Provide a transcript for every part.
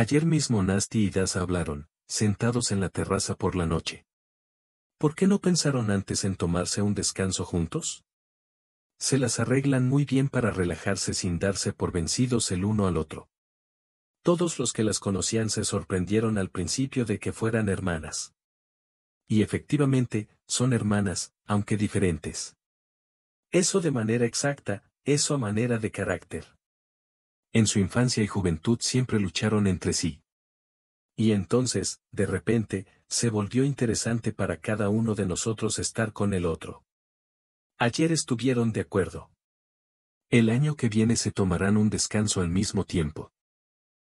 Ayer mismo Nasty y Daz hablaron, sentados en la terraza por la noche. ¿Por qué no pensaron antes en tomarse un descanso juntos? Se las arreglan muy bien para relajarse sin darse por vencidos el uno al otro. Todos los que las conocían se sorprendieron al principio de que fueran hermanas. Y efectivamente, son hermanas, aunque diferentes. Eso de manera exacta, eso a manera de carácter. En su infancia y juventud siempre lucharon entre sí. Y entonces, de repente, se volvió interesante para cada uno de nosotros estar con el otro. Ayer estuvieron de acuerdo. El año que viene se tomarán un descanso al mismo tiempo.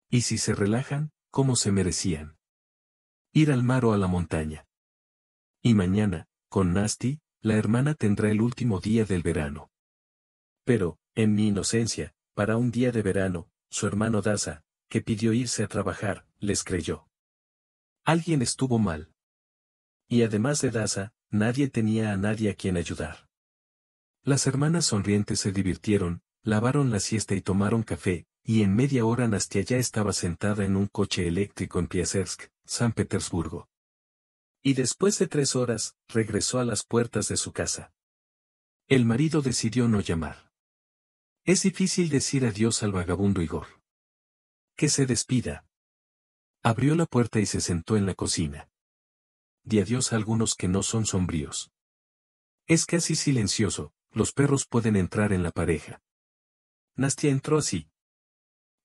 Y si se relajan, como se merecían. Ir al mar o a la montaña. Y mañana, con Nasty, la hermana tendrá el último día del verano. Pero, en mi inocencia, para un día de verano, su hermano Daza, que pidió irse a trabajar, les creyó. Alguien estuvo mal. Y además de Daza, nadie tenía a nadie a quien ayudar. Las hermanas sonrientes se divirtieron, lavaron la siesta y tomaron café, y en media hora Nastia ya estaba sentada en un coche eléctrico en Piasersk, San Petersburgo. Y después de tres horas, regresó a las puertas de su casa. El marido decidió no llamar. Es difícil decir adiós al vagabundo Igor. Que se despida. Abrió la puerta y se sentó en la cocina. Di adiós a algunos que no son sombríos. Es casi silencioso, los perros pueden entrar en la pareja. Nastia entró así.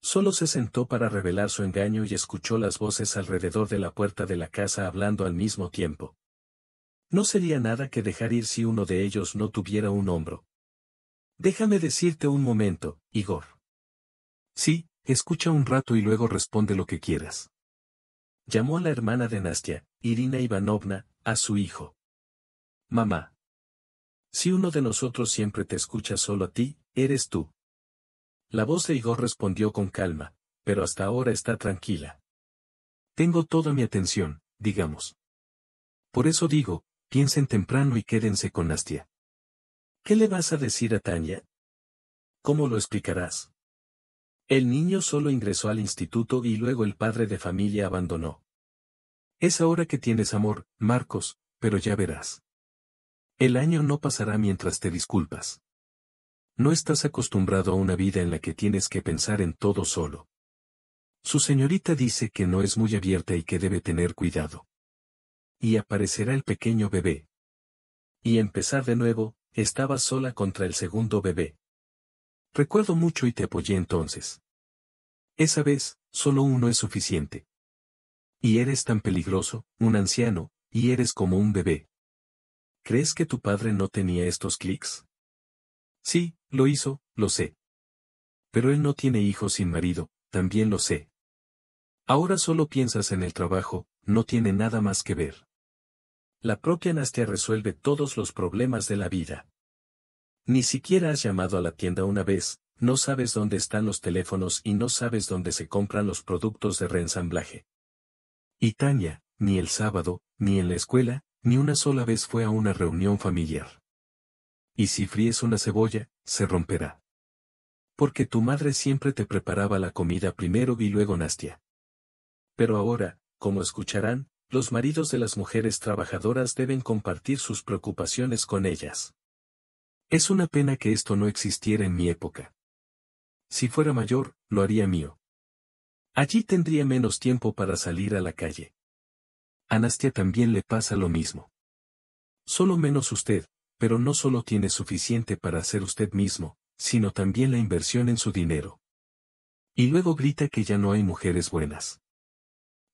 Solo se sentó para revelar su engaño y escuchó las voces alrededor de la puerta de la casa hablando al mismo tiempo. No sería nada que dejar ir si uno de ellos no tuviera un hombro. Déjame decirte un momento, Igor. Sí, escucha un rato y luego responde lo que quieras. Llamó a la hermana de Nastia, Irina Ivanovna, a su hijo. Mamá. Si uno de nosotros siempre te escucha solo a ti, eres tú. La voz de Igor respondió con calma, pero hasta ahora está tranquila. Tengo toda mi atención, digamos. Por eso digo, piensen temprano y quédense con Nastia. ¿Qué le vas a decir a Tania? ¿Cómo lo explicarás? El niño solo ingresó al instituto y luego el padre de familia abandonó. Es ahora que tienes amor, Marcos, pero ya verás. El año no pasará mientras te disculpas. No estás acostumbrado a una vida en la que tienes que pensar en todo solo. Su señorita dice que no es muy abierta y que debe tener cuidado. Y aparecerá el pequeño bebé. Y empezar de nuevo, estaba sola contra el segundo bebé. Recuerdo mucho y te apoyé entonces. Esa vez, solo uno es suficiente. Y eres tan peligroso, un anciano, y eres como un bebé. ¿Crees que tu padre no tenía estos clics? Sí, lo hizo, lo sé. Pero él no tiene hijos sin marido, también lo sé. Ahora solo piensas en el trabajo, no tiene nada más que ver. La propia Nastia resuelve todos los problemas de la vida. Ni siquiera has llamado a la tienda una vez, no sabes dónde están los teléfonos y no sabes dónde se compran los productos de reensamblaje. Y Tania, ni el sábado, ni en la escuela, ni una sola vez fue a una reunión familiar. Y si fríes una cebolla, se romperá. Porque tu madre siempre te preparaba la comida primero y luego Nastia. Pero ahora, como escucharán, los maridos de las mujeres trabajadoras deben compartir sus preocupaciones con ellas. Es una pena que esto no existiera en mi época. Si fuera mayor, lo haría mío. Allí tendría menos tiempo para salir a la calle. A también le pasa lo mismo. Solo menos usted, pero no solo tiene suficiente para hacer usted mismo, sino también la inversión en su dinero. Y luego grita que ya no hay mujeres buenas.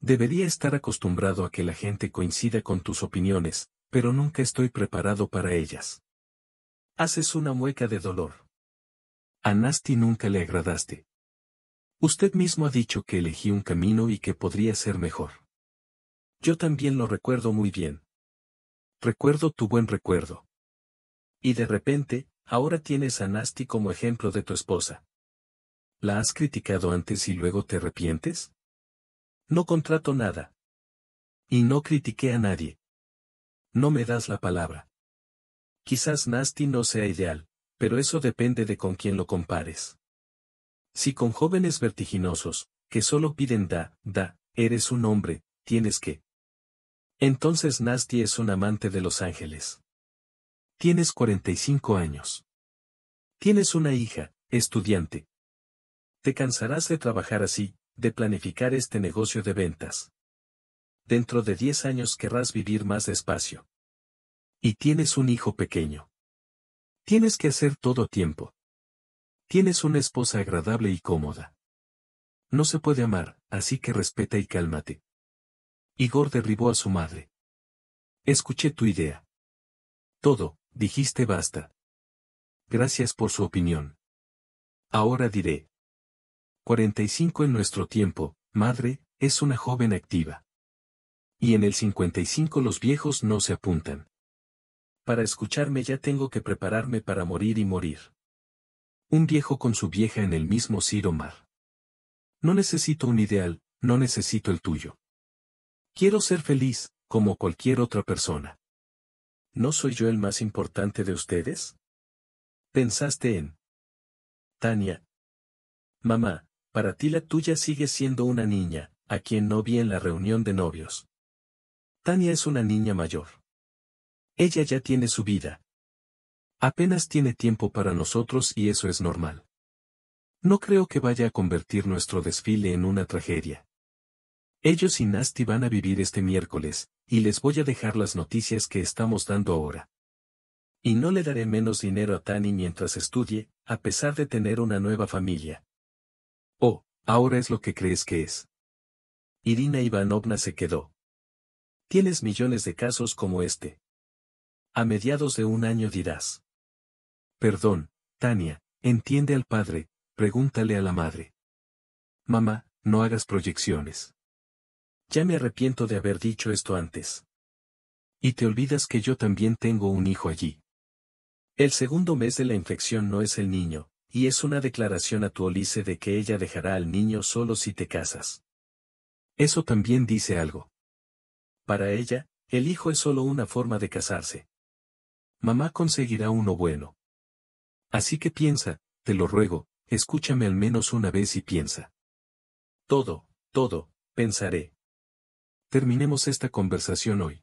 Debería estar acostumbrado a que la gente coincida con tus opiniones, pero nunca estoy preparado para ellas. Haces una mueca de dolor. A Nasty nunca le agradaste. Usted mismo ha dicho que elegí un camino y que podría ser mejor. Yo también lo recuerdo muy bien. Recuerdo tu buen recuerdo. Y de repente, ahora tienes a Nasty como ejemplo de tu esposa. ¿La has criticado antes y luego te arrepientes? No contrato nada. Y no critiqué a nadie. No me das la palabra. Quizás Nasty no sea ideal, pero eso depende de con quién lo compares. Si con jóvenes vertiginosos, que solo piden da, da, eres un hombre, tienes que. Entonces Nasty es un amante de los ángeles. Tienes 45 años. Tienes una hija, estudiante. Te cansarás de trabajar así, de planificar este negocio de ventas. Dentro de 10 años querrás vivir más despacio. Y tienes un hijo pequeño. Tienes que hacer todo tiempo. Tienes una esposa agradable y cómoda. No se puede amar, así que respeta y cálmate. Igor derribó a su madre. Escuché tu idea. Todo, dijiste basta. Gracias por su opinión. Ahora diré, 45 en nuestro tiempo, madre, es una joven activa. Y en el 55 los viejos no se apuntan. Para escucharme ya tengo que prepararme para morir y morir. Un viejo con su vieja en el mismo Ciro Mar. No necesito un ideal, no necesito el tuyo. Quiero ser feliz, como cualquier otra persona. ¿No soy yo el más importante de ustedes? Pensaste en... Tania. Mamá, para ti la tuya sigue siendo una niña, a quien no vi en la reunión de novios. Tania es una niña mayor. Ella ya tiene su vida. Apenas tiene tiempo para nosotros y eso es normal. No creo que vaya a convertir nuestro desfile en una tragedia. Ellos y Nasty van a vivir este miércoles, y les voy a dejar las noticias que estamos dando ahora. Y no le daré menos dinero a Tani mientras estudie, a pesar de tener una nueva familia. Oh, ahora es lo que crees que es. Irina Ivanovna se quedó. Tienes millones de casos como este. A mediados de un año dirás. Perdón, Tania, entiende al padre, pregúntale a la madre. Mamá, no hagas proyecciones. Ya me arrepiento de haber dicho esto antes. Y te olvidas que yo también tengo un hijo allí. El segundo mes de la infección no es el niño, y es una declaración a tu Olice de que ella dejará al niño solo si te casas. Eso también dice algo. Para ella, el hijo es solo una forma de casarse. Mamá conseguirá uno bueno. Así que piensa, te lo ruego, escúchame al menos una vez y piensa. Todo, todo, pensaré. Terminemos esta conversación hoy.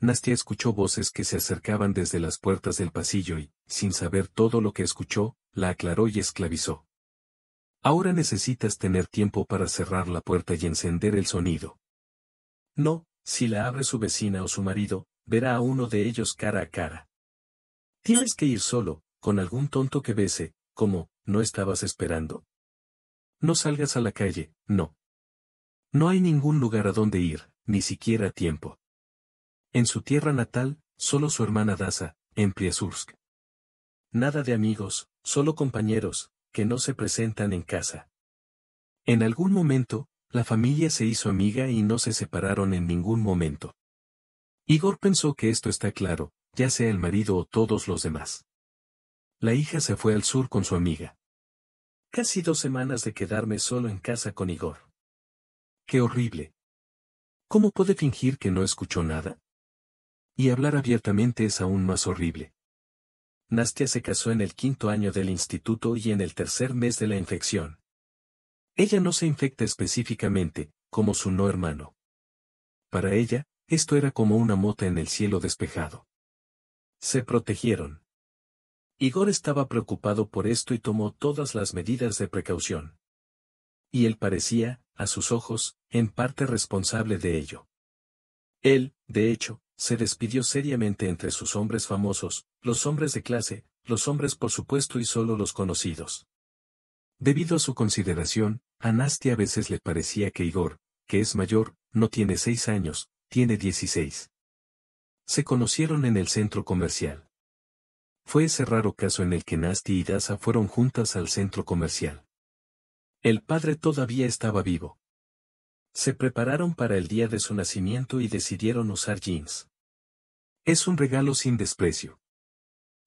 Nastia escuchó voces que se acercaban desde las puertas del pasillo y, sin saber todo lo que escuchó, la aclaró y esclavizó. Ahora necesitas tener tiempo para cerrar la puerta y encender el sonido. No, si la abre su vecina o su marido, verá a uno de ellos cara a cara. Tienes que ir solo, con algún tonto que bese, como, no estabas esperando. No salgas a la calle, no. No hay ningún lugar a donde ir, ni siquiera tiempo. En su tierra natal, solo su hermana Daza, en Priasursk, Nada de amigos, solo compañeros, que no se presentan en casa. En algún momento, la familia se hizo amiga y no se separaron en ningún momento. Igor pensó que esto está claro, ya sea el marido o todos los demás. La hija se fue al sur con su amiga. Casi dos semanas de quedarme solo en casa con Igor. ¡Qué horrible! ¿Cómo puede fingir que no escuchó nada? Y hablar abiertamente es aún más horrible. Nastia se casó en el quinto año del instituto y en el tercer mes de la infección. Ella no se infecta específicamente, como su no hermano. Para ella, esto era como una mota en el cielo despejado. Se protegieron. Igor estaba preocupado por esto y tomó todas las medidas de precaución. Y él parecía, a sus ojos, en parte responsable de ello. Él, de hecho, se despidió seriamente entre sus hombres famosos, los hombres de clase, los hombres por supuesto y solo los conocidos. Debido a su consideración, a a veces le parecía que Igor, que es mayor, no tiene seis años, tiene dieciséis. Se conocieron en el centro comercial. Fue ese raro caso en el que Nasti y Dasa fueron juntas al centro comercial. El padre todavía estaba vivo. Se prepararon para el día de su nacimiento y decidieron usar jeans. Es un regalo sin desprecio.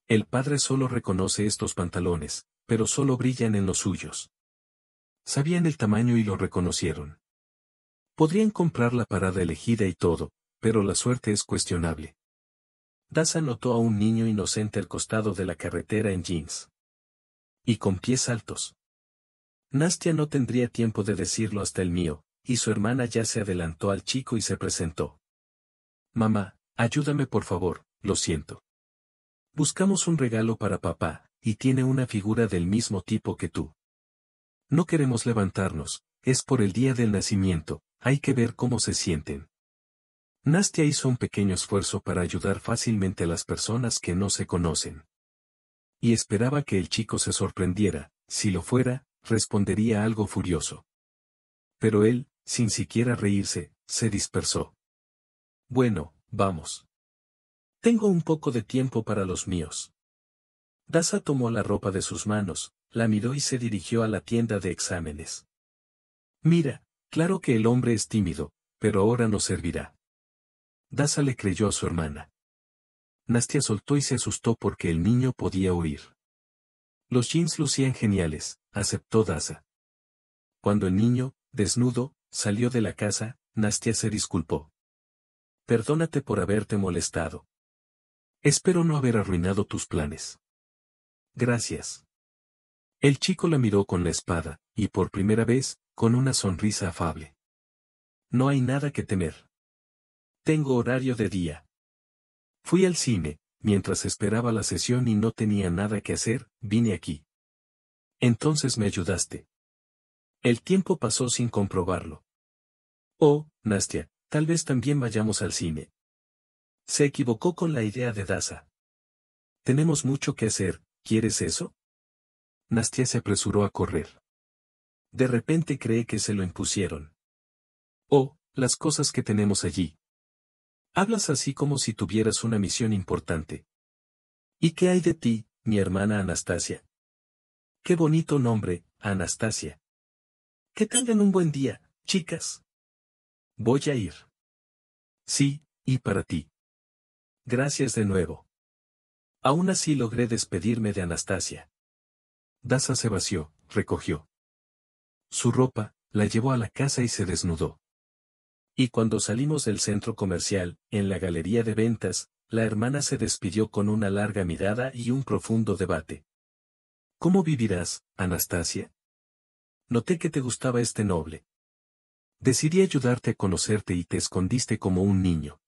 El padre solo reconoce estos pantalones, pero solo brillan en los suyos. Sabían el tamaño y lo reconocieron. Podrían comprar la parada elegida y todo, pero la suerte es cuestionable. Daza notó a un niño inocente al costado de la carretera en jeans. Y con pies altos. Nastia no tendría tiempo de decirlo hasta el mío, y su hermana ya se adelantó al chico y se presentó. Mamá, ayúdame por favor, lo siento. Buscamos un regalo para papá, y tiene una figura del mismo tipo que tú. No queremos levantarnos, es por el día del nacimiento, hay que ver cómo se sienten. Nastia hizo un pequeño esfuerzo para ayudar fácilmente a las personas que no se conocen. Y esperaba que el chico se sorprendiera, si lo fuera, respondería algo furioso. Pero él, sin siquiera reírse, se dispersó. Bueno, vamos. Tengo un poco de tiempo para los míos. Daza tomó la ropa de sus manos, la miró y se dirigió a la tienda de exámenes. Mira, claro que el hombre es tímido, pero ahora nos servirá. Daza le creyó a su hermana. Nastia soltó y se asustó porque el niño podía oír. Los jeans lucían geniales, aceptó Daza. Cuando el niño, desnudo, Salió de la casa, Nastia se disculpó. Perdónate por haberte molestado. Espero no haber arruinado tus planes. Gracias. El chico la miró con la espada, y por primera vez, con una sonrisa afable. No hay nada que temer. Tengo horario de día. Fui al cine, mientras esperaba la sesión y no tenía nada que hacer, vine aquí. Entonces me ayudaste. El tiempo pasó sin comprobarlo. Oh, Nastia, tal vez también vayamos al cine. Se equivocó con la idea de Daza. Tenemos mucho que hacer, ¿quieres eso? Nastia se apresuró a correr. De repente cree que se lo impusieron. Oh, las cosas que tenemos allí. Hablas así como si tuvieras una misión importante. ¿Y qué hay de ti, mi hermana Anastasia? Qué bonito nombre, Anastasia. Que tengan un buen día, chicas. Voy a ir. Sí, y para ti. Gracias de nuevo. Aún así logré despedirme de Anastasia. Daza se vació, recogió. Su ropa, la llevó a la casa y se desnudó. Y cuando salimos del centro comercial, en la galería de ventas, la hermana se despidió con una larga mirada y un profundo debate. ¿Cómo vivirás, Anastasia? noté que te gustaba este noble. Decidí ayudarte a conocerte y te escondiste como un niño.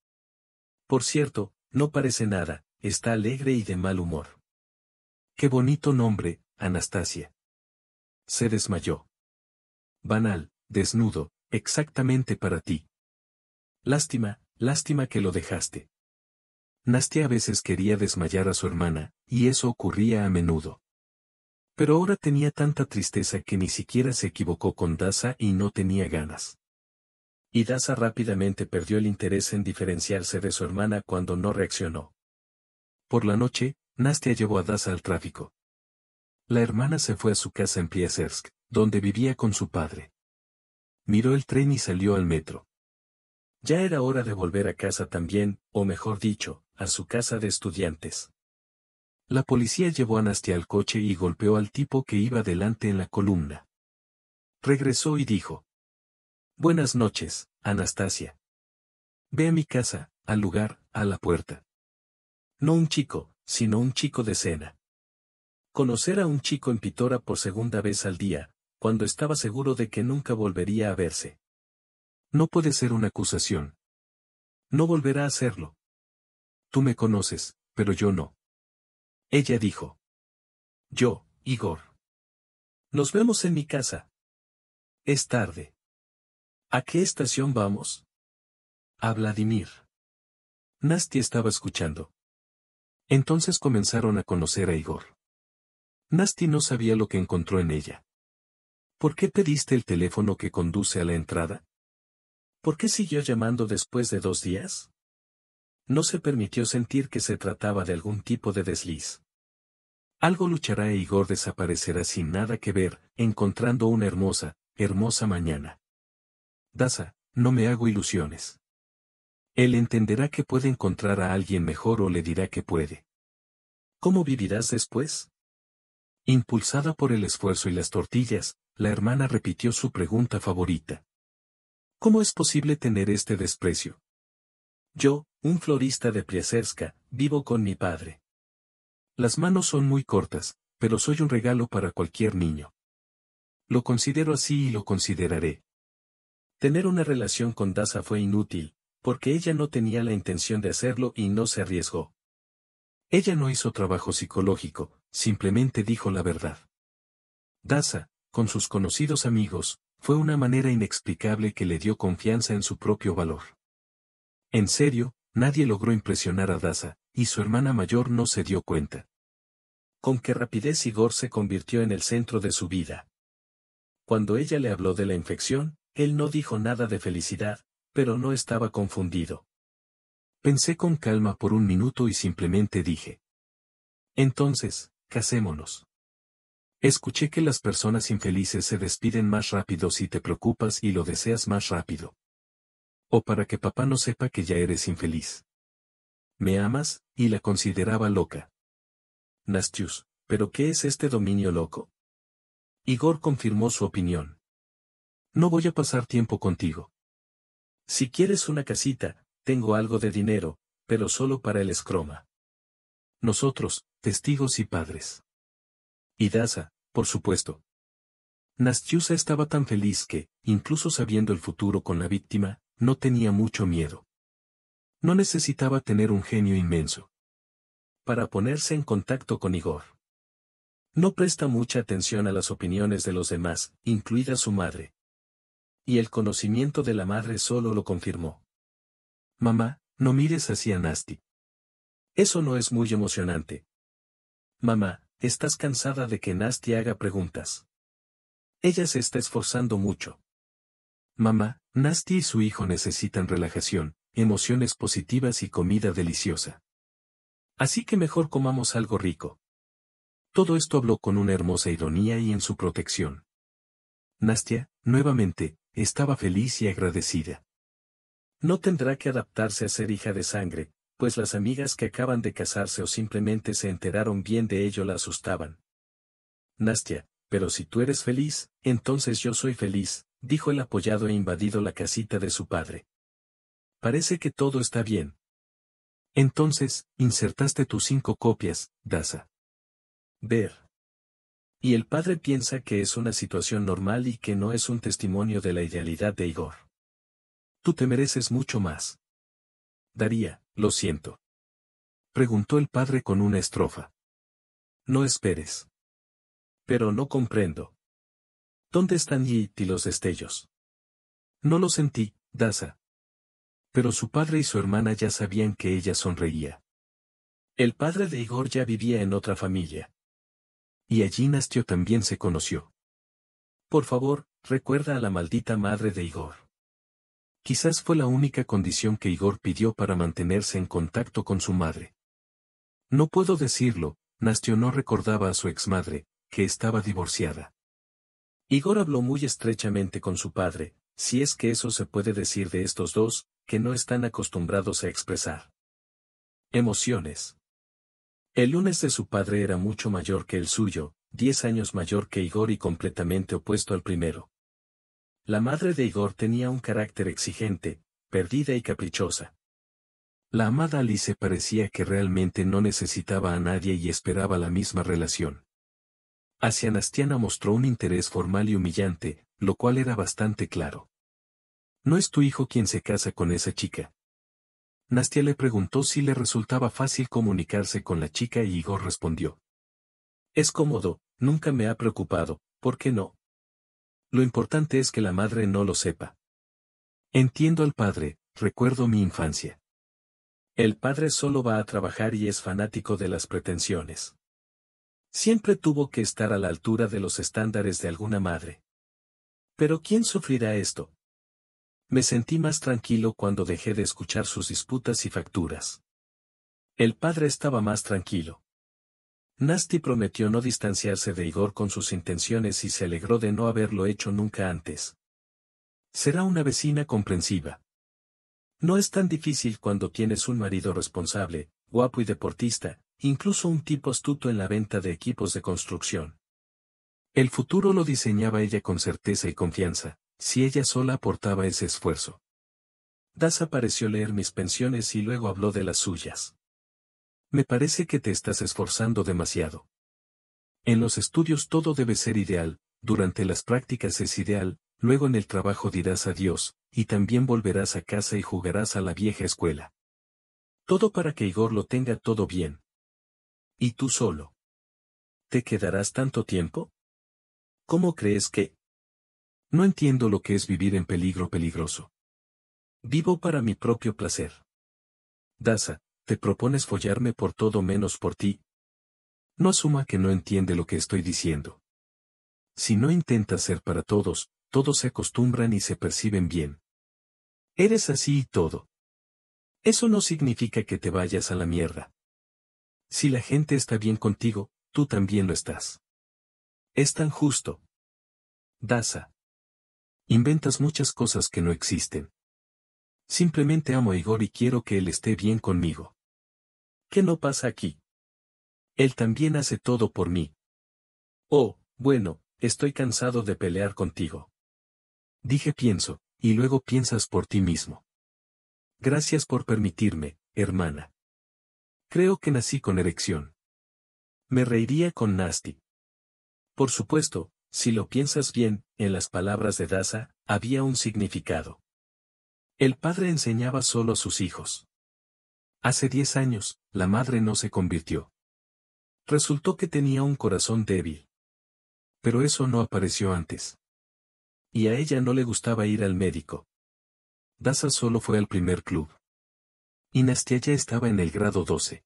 Por cierto, no parece nada, está alegre y de mal humor. Qué bonito nombre, Anastasia. Se desmayó. Banal, desnudo, exactamente para ti. Lástima, lástima que lo dejaste. Nastia a veces quería desmayar a su hermana, y eso ocurría a menudo. Pero ahora tenía tanta tristeza que ni siquiera se equivocó con Daza y no tenía ganas. Y Daza rápidamente perdió el interés en diferenciarse de su hermana cuando no reaccionó. Por la noche, Nastia llevó a Daza al tráfico. La hermana se fue a su casa en Piesersk, donde vivía con su padre. Miró el tren y salió al metro. Ya era hora de volver a casa también, o mejor dicho, a su casa de estudiantes. La policía llevó a Nastia al coche y golpeó al tipo que iba delante en la columna. Regresó y dijo. Buenas noches, Anastasia. Ve a mi casa, al lugar, a la puerta. No un chico, sino un chico de cena. Conocer a un chico en Pitora por segunda vez al día, cuando estaba seguro de que nunca volvería a verse. No puede ser una acusación. No volverá a hacerlo. Tú me conoces, pero yo no. Ella dijo. Yo, Igor. Nos vemos en mi casa. Es tarde. ¿A qué estación vamos? A Vladimir. Nasty estaba escuchando. Entonces comenzaron a conocer a Igor. Nasty no sabía lo que encontró en ella. ¿Por qué pediste el teléfono que conduce a la entrada? ¿Por qué siguió llamando después de dos días? no se permitió sentir que se trataba de algún tipo de desliz. Algo luchará e Igor desaparecerá sin nada que ver, encontrando una hermosa, hermosa mañana. Daza, no me hago ilusiones. Él entenderá que puede encontrar a alguien mejor o le dirá que puede. ¿Cómo vivirás después? Impulsada por el esfuerzo y las tortillas, la hermana repitió su pregunta favorita. ¿Cómo es posible tener este desprecio? Yo, un florista de Piacerska, vivo con mi padre. Las manos son muy cortas, pero soy un regalo para cualquier niño. Lo considero así y lo consideraré. Tener una relación con Daza fue inútil, porque ella no tenía la intención de hacerlo y no se arriesgó. Ella no hizo trabajo psicológico, simplemente dijo la verdad. Daza, con sus conocidos amigos, fue una manera inexplicable que le dio confianza en su propio valor. En serio, Nadie logró impresionar a Daza, y su hermana mayor no se dio cuenta. Con qué rapidez Igor se convirtió en el centro de su vida. Cuando ella le habló de la infección, él no dijo nada de felicidad, pero no estaba confundido. Pensé con calma por un minuto y simplemente dije. Entonces, casémonos. Escuché que las personas infelices se despiden más rápido si te preocupas y lo deseas más rápido o para que papá no sepa que ya eres infeliz. Me amas, y la consideraba loca. Nastius, ¿pero qué es este dominio loco? Igor confirmó su opinión. No voy a pasar tiempo contigo. Si quieres una casita, tengo algo de dinero, pero solo para el escroma. Nosotros, testigos y padres. Y Daza, por supuesto. Nastiusa estaba tan feliz que, incluso sabiendo el futuro con la víctima, no tenía mucho miedo. No necesitaba tener un genio inmenso. Para ponerse en contacto con Igor. No presta mucha atención a las opiniones de los demás, incluida su madre. Y el conocimiento de la madre solo lo confirmó. Mamá, no mires así a Nasty. Eso no es muy emocionante. Mamá, estás cansada de que Nasty haga preguntas. Ella se está esforzando mucho. Mamá, Nastya y su hijo necesitan relajación, emociones positivas y comida deliciosa. Así que mejor comamos algo rico. Todo esto habló con una hermosa ironía y en su protección. Nastia, nuevamente, estaba feliz y agradecida. No tendrá que adaptarse a ser hija de sangre, pues las amigas que acaban de casarse o simplemente se enteraron bien de ello la asustaban. Nastia, pero si tú eres feliz, entonces yo soy feliz, dijo el apoyado e invadido la casita de su padre. Parece que todo está bien. Entonces, insertaste tus cinco copias, Daza. Ver. Y el padre piensa que es una situación normal y que no es un testimonio de la idealidad de Igor. Tú te mereces mucho más. Daría, lo siento. Preguntó el padre con una estrofa. No esperes. Pero no comprendo. ¿Dónde están Yit y los destellos? No lo sentí, Daza. Pero su padre y su hermana ya sabían que ella sonreía. El padre de Igor ya vivía en otra familia. Y allí Nastio también se conoció. Por favor, recuerda a la maldita madre de Igor. Quizás fue la única condición que Igor pidió para mantenerse en contacto con su madre. No puedo decirlo, Nastio no recordaba a su exmadre, que estaba divorciada. Igor habló muy estrechamente con su padre, si es que eso se puede decir de estos dos, que no están acostumbrados a expresar. Emociones. El lunes de su padre era mucho mayor que el suyo, diez años mayor que Igor y completamente opuesto al primero. La madre de Igor tenía un carácter exigente, perdida y caprichosa. La amada Alice parecía que realmente no necesitaba a nadie y esperaba la misma relación. Hacia Nastiana mostró un interés formal y humillante, lo cual era bastante claro. No es tu hijo quien se casa con esa chica. Nastia le preguntó si le resultaba fácil comunicarse con la chica y Igor respondió. Es cómodo, nunca me ha preocupado, ¿por qué no? Lo importante es que la madre no lo sepa. Entiendo al padre, recuerdo mi infancia. El padre solo va a trabajar y es fanático de las pretensiones. Siempre tuvo que estar a la altura de los estándares de alguna madre. Pero ¿quién sufrirá esto? Me sentí más tranquilo cuando dejé de escuchar sus disputas y facturas. El padre estaba más tranquilo. Nasty prometió no distanciarse de Igor con sus intenciones y se alegró de no haberlo hecho nunca antes. Será una vecina comprensiva. No es tan difícil cuando tienes un marido responsable, guapo y deportista, incluso un tipo astuto en la venta de equipos de construcción. El futuro lo diseñaba ella con certeza y confianza, si ella sola aportaba ese esfuerzo. Das pareció leer mis pensiones y luego habló de las suyas. Me parece que te estás esforzando demasiado. En los estudios todo debe ser ideal, durante las prácticas es ideal, luego en el trabajo dirás adiós, y también volverás a casa y jugarás a la vieja escuela. Todo para que Igor lo tenga todo bien, ¿Y tú solo? ¿Te quedarás tanto tiempo? ¿Cómo crees que? No entiendo lo que es vivir en peligro peligroso. Vivo para mi propio placer. Daza, te propones follarme por todo menos por ti. No asuma que no entiende lo que estoy diciendo. Si no intentas ser para todos, todos se acostumbran y se perciben bien. Eres así y todo. Eso no significa que te vayas a la mierda. Si la gente está bien contigo, tú también lo estás. Es tan justo. Daza. Inventas muchas cosas que no existen. Simplemente amo a Igor y quiero que él esté bien conmigo. ¿Qué no pasa aquí? Él también hace todo por mí. Oh, bueno, estoy cansado de pelear contigo. Dije pienso, y luego piensas por ti mismo. Gracias por permitirme, hermana. Creo que nací con erección. Me reiría con Nasty. Por supuesto, si lo piensas bien, en las palabras de Daza, había un significado. El padre enseñaba solo a sus hijos. Hace diez años, la madre no se convirtió. Resultó que tenía un corazón débil. Pero eso no apareció antes. Y a ella no le gustaba ir al médico. Daza solo fue al primer club. Y ya estaba en el grado 12.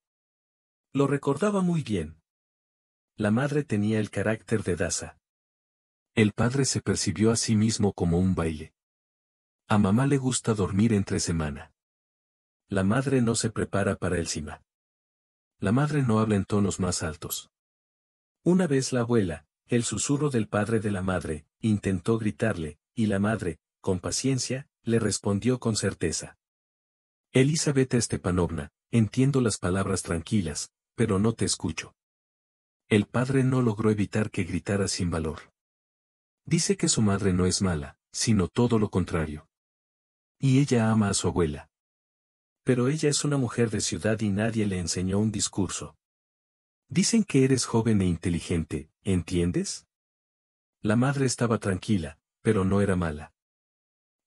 Lo recordaba muy bien. La madre tenía el carácter de Daza. El padre se percibió a sí mismo como un baile. A mamá le gusta dormir entre semana. La madre no se prepara para el cima. La madre no habla en tonos más altos. Una vez la abuela, el susurro del padre de la madre, intentó gritarle, y la madre, con paciencia, le respondió con certeza. Elizabeth Estepanovna, entiendo las palabras tranquilas, pero no te escucho. El padre no logró evitar que gritara sin valor. Dice que su madre no es mala, sino todo lo contrario. Y ella ama a su abuela. Pero ella es una mujer de ciudad y nadie le enseñó un discurso. Dicen que eres joven e inteligente, ¿entiendes? La madre estaba tranquila, pero no era mala.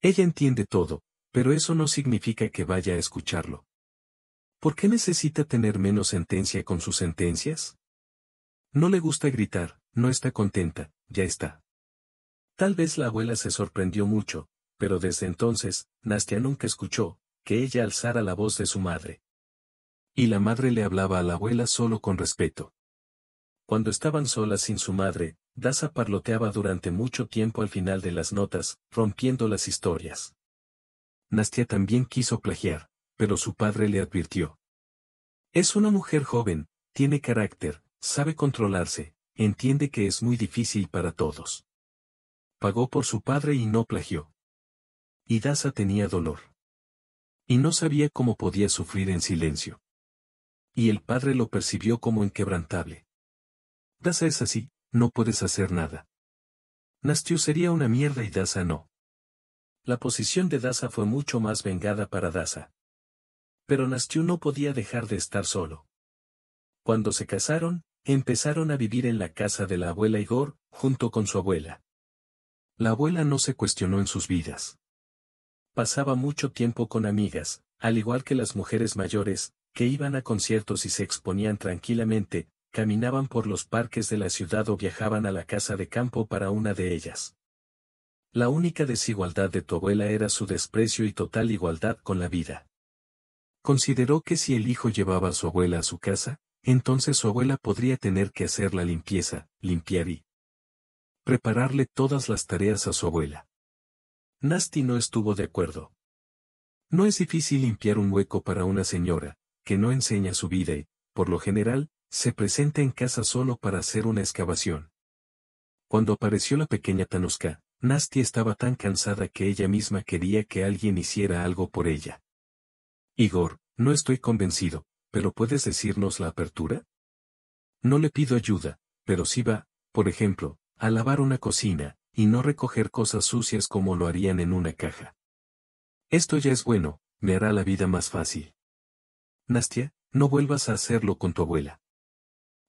Ella entiende todo, pero eso no significa que vaya a escucharlo. ¿Por qué necesita tener menos sentencia con sus sentencias? No le gusta gritar, no está contenta, ya está. Tal vez la abuela se sorprendió mucho, pero desde entonces, Nastia nunca escuchó, que ella alzara la voz de su madre. Y la madre le hablaba a la abuela solo con respeto. Cuando estaban solas sin su madre, Daza parloteaba durante mucho tiempo al final de las notas, rompiendo las historias. Nastia también quiso plagiar, pero su padre le advirtió. Es una mujer joven, tiene carácter, sabe controlarse, entiende que es muy difícil para todos. Pagó por su padre y no plagió. Y Daza tenía dolor. Y no sabía cómo podía sufrir en silencio. Y el padre lo percibió como inquebrantable. Daza es así, no puedes hacer nada. Nastio sería una mierda y Daza no la posición de Daza fue mucho más vengada para Daza. Pero Nastiu no podía dejar de estar solo. Cuando se casaron, empezaron a vivir en la casa de la abuela Igor, junto con su abuela. La abuela no se cuestionó en sus vidas. Pasaba mucho tiempo con amigas, al igual que las mujeres mayores, que iban a conciertos y se exponían tranquilamente, caminaban por los parques de la ciudad o viajaban a la casa de campo para una de ellas. La única desigualdad de tu abuela era su desprecio y total igualdad con la vida. Consideró que si el hijo llevaba a su abuela a su casa, entonces su abuela podría tener que hacer la limpieza, limpiar y prepararle todas las tareas a su abuela. Nasty no estuvo de acuerdo. No es difícil limpiar un hueco para una señora, que no enseña su vida y, por lo general, se presenta en casa solo para hacer una excavación. Cuando apareció la pequeña Tanuska, Nastia estaba tan cansada que ella misma quería que alguien hiciera algo por ella. Igor, no estoy convencido, pero ¿puedes decirnos la apertura? No le pido ayuda, pero si va, por ejemplo, a lavar una cocina, y no recoger cosas sucias como lo harían en una caja. Esto ya es bueno, me hará la vida más fácil. Nastia, no vuelvas a hacerlo con tu abuela.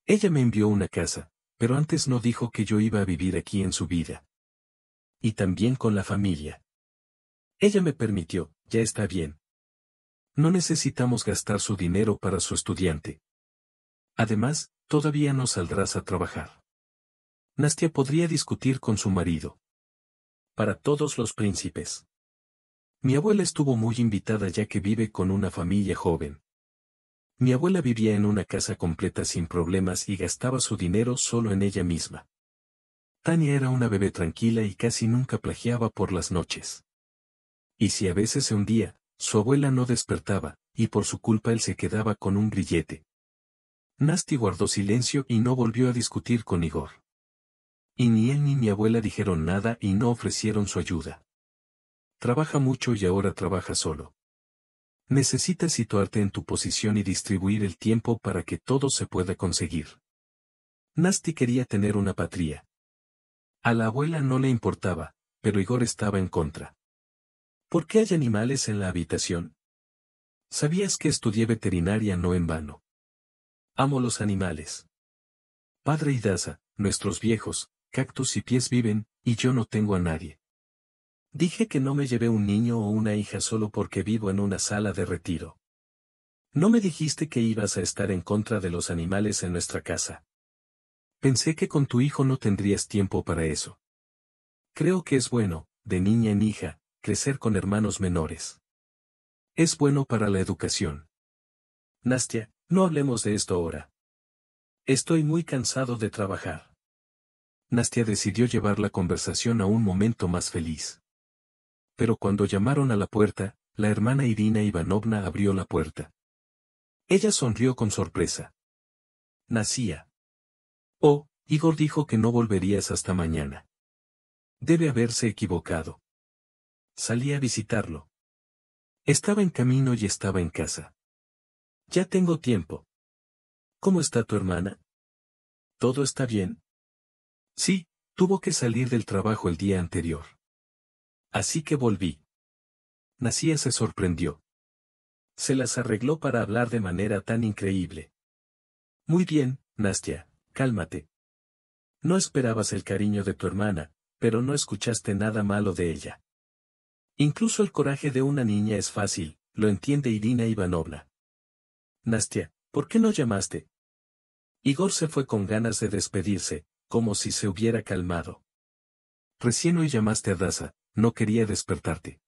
Ella me envió una casa, pero antes no dijo que yo iba a vivir aquí en su vida. Y también con la familia. Ella me permitió, ya está bien. No necesitamos gastar su dinero para su estudiante. Además, todavía no saldrás a trabajar. Nastia podría discutir con su marido. Para todos los príncipes. Mi abuela estuvo muy invitada ya que vive con una familia joven. Mi abuela vivía en una casa completa sin problemas y gastaba su dinero solo en ella misma. Tania era una bebé tranquila y casi nunca plagiaba por las noches. Y si a veces se hundía, su abuela no despertaba, y por su culpa él se quedaba con un grillete. Nasty guardó silencio y no volvió a discutir con Igor. Y ni él ni mi abuela dijeron nada y no ofrecieron su ayuda. Trabaja mucho y ahora trabaja solo. Necesitas situarte en tu posición y distribuir el tiempo para que todo se pueda conseguir. Nasti quería tener una patria, a la abuela no le importaba, pero Igor estaba en contra. ¿Por qué hay animales en la habitación? ¿Sabías que estudié veterinaria no en vano? Amo los animales. Padre y nuestros viejos, cactus y pies viven, y yo no tengo a nadie. Dije que no me llevé un niño o una hija solo porque vivo en una sala de retiro. No me dijiste que ibas a estar en contra de los animales en nuestra casa. Pensé que con tu hijo no tendrías tiempo para eso. Creo que es bueno, de niña en hija, crecer con hermanos menores. Es bueno para la educación. Nastia, no hablemos de esto ahora. Estoy muy cansado de trabajar. Nastia decidió llevar la conversación a un momento más feliz. Pero cuando llamaron a la puerta, la hermana Irina Ivanovna abrió la puerta. Ella sonrió con sorpresa. Nacía. Oh, Igor dijo que no volverías hasta mañana. Debe haberse equivocado. Salí a visitarlo. Estaba en camino y estaba en casa. Ya tengo tiempo. ¿Cómo está tu hermana? ¿Todo está bien? Sí, tuvo que salir del trabajo el día anterior. Así que volví. Nacía se sorprendió. Se las arregló para hablar de manera tan increíble. Muy bien, Nastia cálmate. No esperabas el cariño de tu hermana, pero no escuchaste nada malo de ella. Incluso el coraje de una niña es fácil, lo entiende Irina Ivanovna. Nastia, ¿por qué no llamaste? Igor se fue con ganas de despedirse, como si se hubiera calmado. Recién hoy llamaste a Daza, no quería despertarte.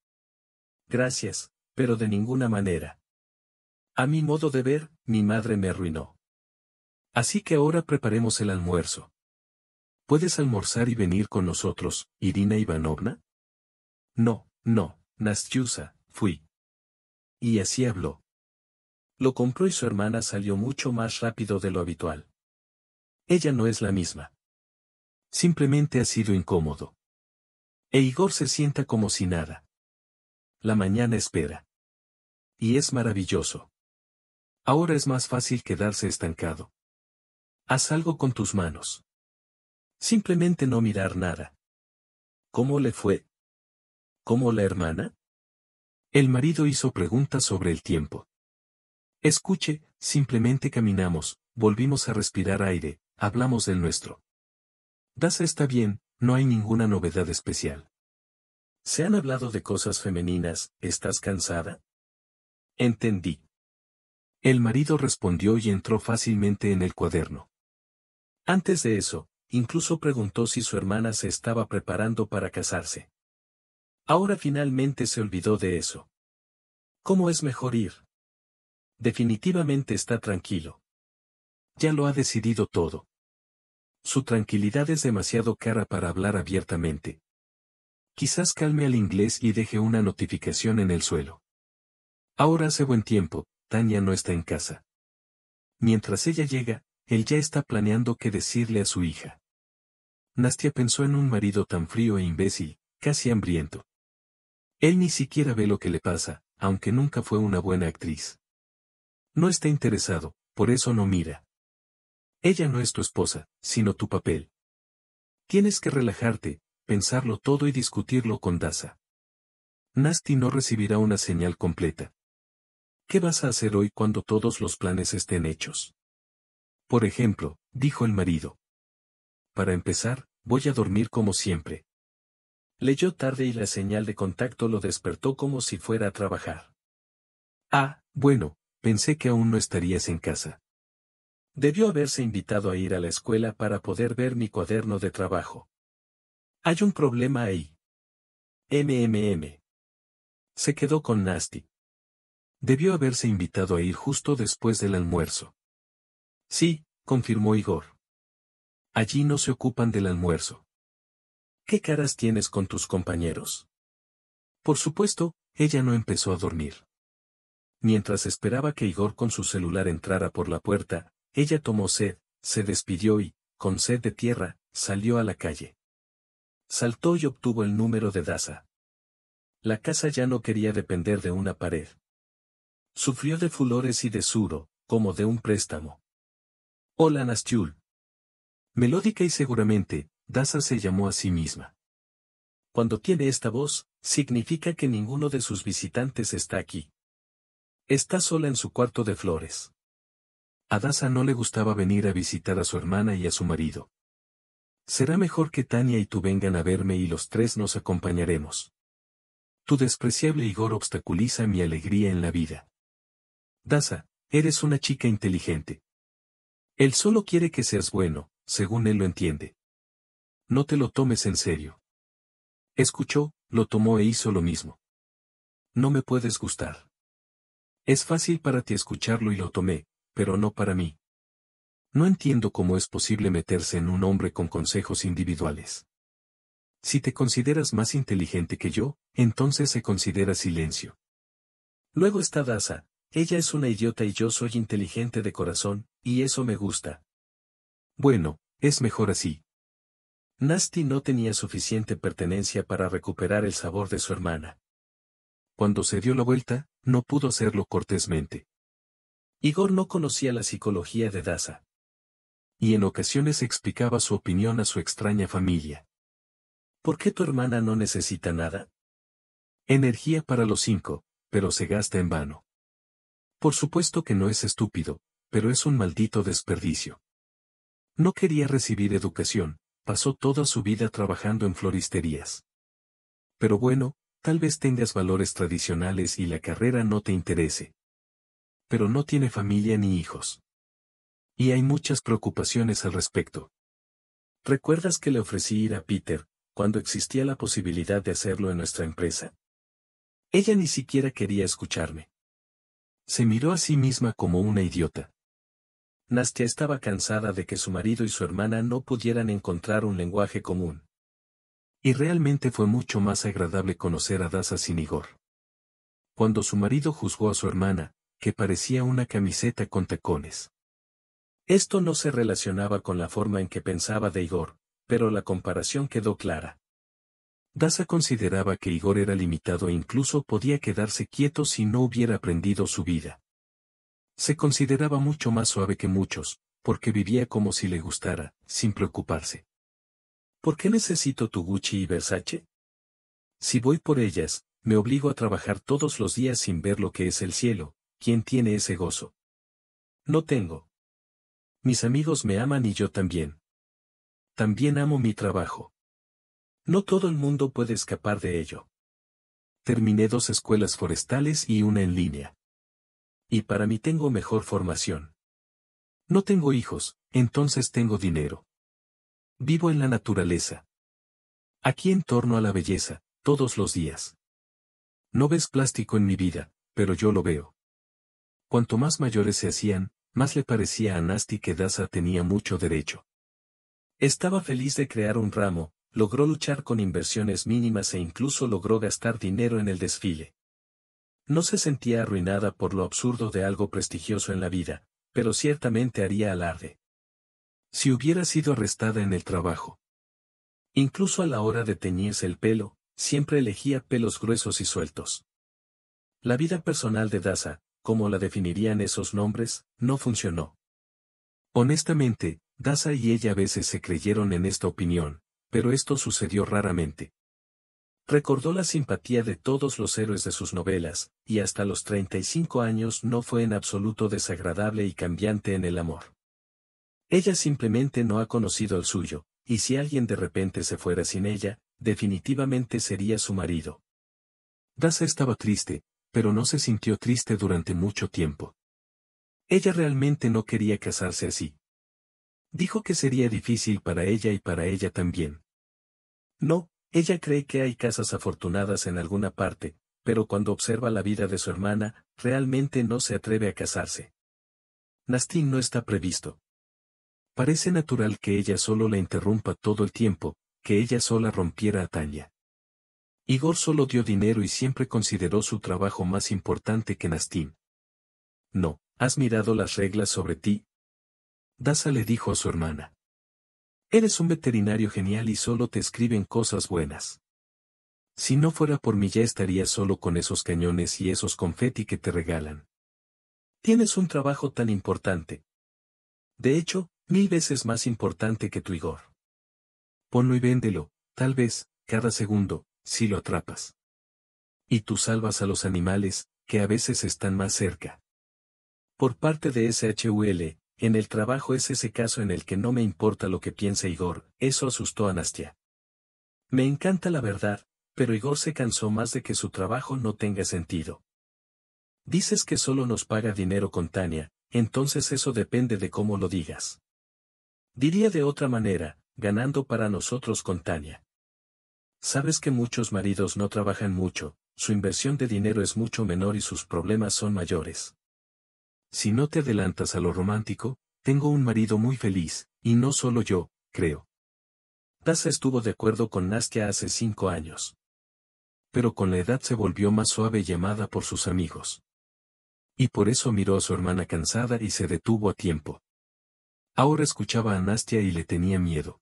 Gracias, pero de ninguna manera. A mi modo de ver, mi madre me arruinó. Así que ahora preparemos el almuerzo. ¿Puedes almorzar y venir con nosotros, Irina Ivanovna? No, no, Nastyusa, fui. Y así habló. Lo compró y su hermana salió mucho más rápido de lo habitual. Ella no es la misma. Simplemente ha sido incómodo. E Igor se sienta como si nada. La mañana espera. Y es maravilloso. Ahora es más fácil quedarse estancado. Haz algo con tus manos. Simplemente no mirar nada. ¿Cómo le fue? ¿Cómo la hermana? El marido hizo preguntas sobre el tiempo. Escuche, simplemente caminamos, volvimos a respirar aire, hablamos del nuestro. Das está bien, no hay ninguna novedad especial. ¿Se han hablado de cosas femeninas? ¿Estás cansada? Entendí. El marido respondió y entró fácilmente en el cuaderno. Antes de eso, incluso preguntó si su hermana se estaba preparando para casarse. Ahora finalmente se olvidó de eso. ¿Cómo es mejor ir? Definitivamente está tranquilo. Ya lo ha decidido todo. Su tranquilidad es demasiado cara para hablar abiertamente. Quizás calme al inglés y deje una notificación en el suelo. Ahora hace buen tiempo, Tania no está en casa. Mientras ella llega, él ya está planeando qué decirle a su hija. Nastia pensó en un marido tan frío e imbécil, casi hambriento. Él ni siquiera ve lo que le pasa, aunque nunca fue una buena actriz. No está interesado, por eso no mira. Ella no es tu esposa, sino tu papel. Tienes que relajarte, pensarlo todo y discutirlo con Daza. Nasty no recibirá una señal completa. ¿Qué vas a hacer hoy cuando todos los planes estén hechos? Por ejemplo, dijo el marido. Para empezar, voy a dormir como siempre. Leyó tarde y la señal de contacto lo despertó como si fuera a trabajar. Ah, bueno, pensé que aún no estarías en casa. Debió haberse invitado a ir a la escuela para poder ver mi cuaderno de trabajo. Hay un problema ahí. MMM. Se quedó con Nasty. Debió haberse invitado a ir justo después del almuerzo. Sí, confirmó Igor. Allí no se ocupan del almuerzo. ¿Qué caras tienes con tus compañeros? Por supuesto, ella no empezó a dormir. Mientras esperaba que Igor con su celular entrara por la puerta, ella tomó sed, se despidió y, con sed de tierra, salió a la calle. Saltó y obtuvo el número de Daza. La casa ya no quería depender de una pared. Sufrió de fulores y de suro, como de un préstamo. Hola Nastiul. Melódica y seguramente, Daza se llamó a sí misma. Cuando tiene esta voz, significa que ninguno de sus visitantes está aquí. Está sola en su cuarto de flores. A Daza no le gustaba venir a visitar a su hermana y a su marido. Será mejor que Tania y tú vengan a verme y los tres nos acompañaremos. Tu despreciable Igor obstaculiza mi alegría en la vida. Daza, eres una chica inteligente. Él solo quiere que seas bueno, según él lo entiende. No te lo tomes en serio. Escuchó, lo tomó e hizo lo mismo. No me puedes gustar. Es fácil para ti escucharlo y lo tomé, pero no para mí. No entiendo cómo es posible meterse en un hombre con consejos individuales. Si te consideras más inteligente que yo, entonces se considera silencio. Luego está Daza, ella es una idiota y yo soy inteligente de corazón, y eso me gusta. Bueno, es mejor así. Nasty no tenía suficiente pertenencia para recuperar el sabor de su hermana. Cuando se dio la vuelta, no pudo hacerlo cortésmente. Igor no conocía la psicología de Daza. Y en ocasiones explicaba su opinión a su extraña familia. ¿Por qué tu hermana no necesita nada? Energía para los cinco, pero se gasta en vano. Por supuesto que no es estúpido, pero es un maldito desperdicio. No quería recibir educación, pasó toda su vida trabajando en floristerías. Pero bueno, tal vez tengas valores tradicionales y la carrera no te interese. Pero no tiene familia ni hijos. Y hay muchas preocupaciones al respecto. ¿Recuerdas que le ofrecí ir a Peter, cuando existía la posibilidad de hacerlo en nuestra empresa? Ella ni siquiera quería escucharme. Se miró a sí misma como una idiota. Nastia estaba cansada de que su marido y su hermana no pudieran encontrar un lenguaje común. Y realmente fue mucho más agradable conocer a Daza sin Igor. Cuando su marido juzgó a su hermana, que parecía una camiseta con tacones. Esto no se relacionaba con la forma en que pensaba de Igor, pero la comparación quedó clara. Daza consideraba que Igor era limitado e incluso podía quedarse quieto si no hubiera aprendido su vida. Se consideraba mucho más suave que muchos, porque vivía como si le gustara, sin preocuparse. ¿Por qué necesito tu Gucci y Versace? Si voy por ellas, me obligo a trabajar todos los días sin ver lo que es el cielo, ¿quién tiene ese gozo? No tengo. Mis amigos me aman y yo también. También amo mi trabajo. No todo el mundo puede escapar de ello. Terminé dos escuelas forestales y una en línea y para mí tengo mejor formación. No tengo hijos, entonces tengo dinero. Vivo en la naturaleza. Aquí en torno a la belleza, todos los días. No ves plástico en mi vida, pero yo lo veo. Cuanto más mayores se hacían, más le parecía a Nasty que Daza tenía mucho derecho. Estaba feliz de crear un ramo, logró luchar con inversiones mínimas e incluso logró gastar dinero en el desfile. No se sentía arruinada por lo absurdo de algo prestigioso en la vida, pero ciertamente haría alarde. Si hubiera sido arrestada en el trabajo. Incluso a la hora de teñirse el pelo, siempre elegía pelos gruesos y sueltos. La vida personal de Daza, como la definirían esos nombres, no funcionó. Honestamente, Daza y ella a veces se creyeron en esta opinión, pero esto sucedió raramente. Recordó la simpatía de todos los héroes de sus novelas, y hasta los 35 años no fue en absoluto desagradable y cambiante en el amor. Ella simplemente no ha conocido el suyo, y si alguien de repente se fuera sin ella, definitivamente sería su marido. Daza estaba triste, pero no se sintió triste durante mucho tiempo. Ella realmente no quería casarse así. Dijo que sería difícil para ella y para ella también. No, ella cree que hay casas afortunadas en alguna parte, pero cuando observa la vida de su hermana, realmente no se atreve a casarse. Nastín no está previsto. Parece natural que ella solo la interrumpa todo el tiempo, que ella sola rompiera a Tania. Igor solo dio dinero y siempre consideró su trabajo más importante que Nastín. No, has mirado las reglas sobre ti. Daza le dijo a su hermana. Eres un veterinario genial y solo te escriben cosas buenas. Si no fuera por mí ya estaría solo con esos cañones y esos confeti que te regalan. Tienes un trabajo tan importante. De hecho, mil veces más importante que tu Igor. Ponlo y véndelo, tal vez, cada segundo, si lo atrapas. Y tú salvas a los animales, que a veces están más cerca. Por parte de SHUL, en el trabajo es ese caso en el que no me importa lo que piense Igor, eso asustó a Nastia. Me encanta la verdad, pero Igor se cansó más de que su trabajo no tenga sentido. Dices que solo nos paga dinero con Tania, entonces eso depende de cómo lo digas. Diría de otra manera, ganando para nosotros con Tania. Sabes que muchos maridos no trabajan mucho, su inversión de dinero es mucho menor y sus problemas son mayores. Si no te adelantas a lo romántico, tengo un marido muy feliz, y no solo yo, creo. Daza estuvo de acuerdo con Nastia hace cinco años. Pero con la edad se volvió más suave y por sus amigos. Y por eso miró a su hermana cansada y se detuvo a tiempo. Ahora escuchaba a Nastia y le tenía miedo.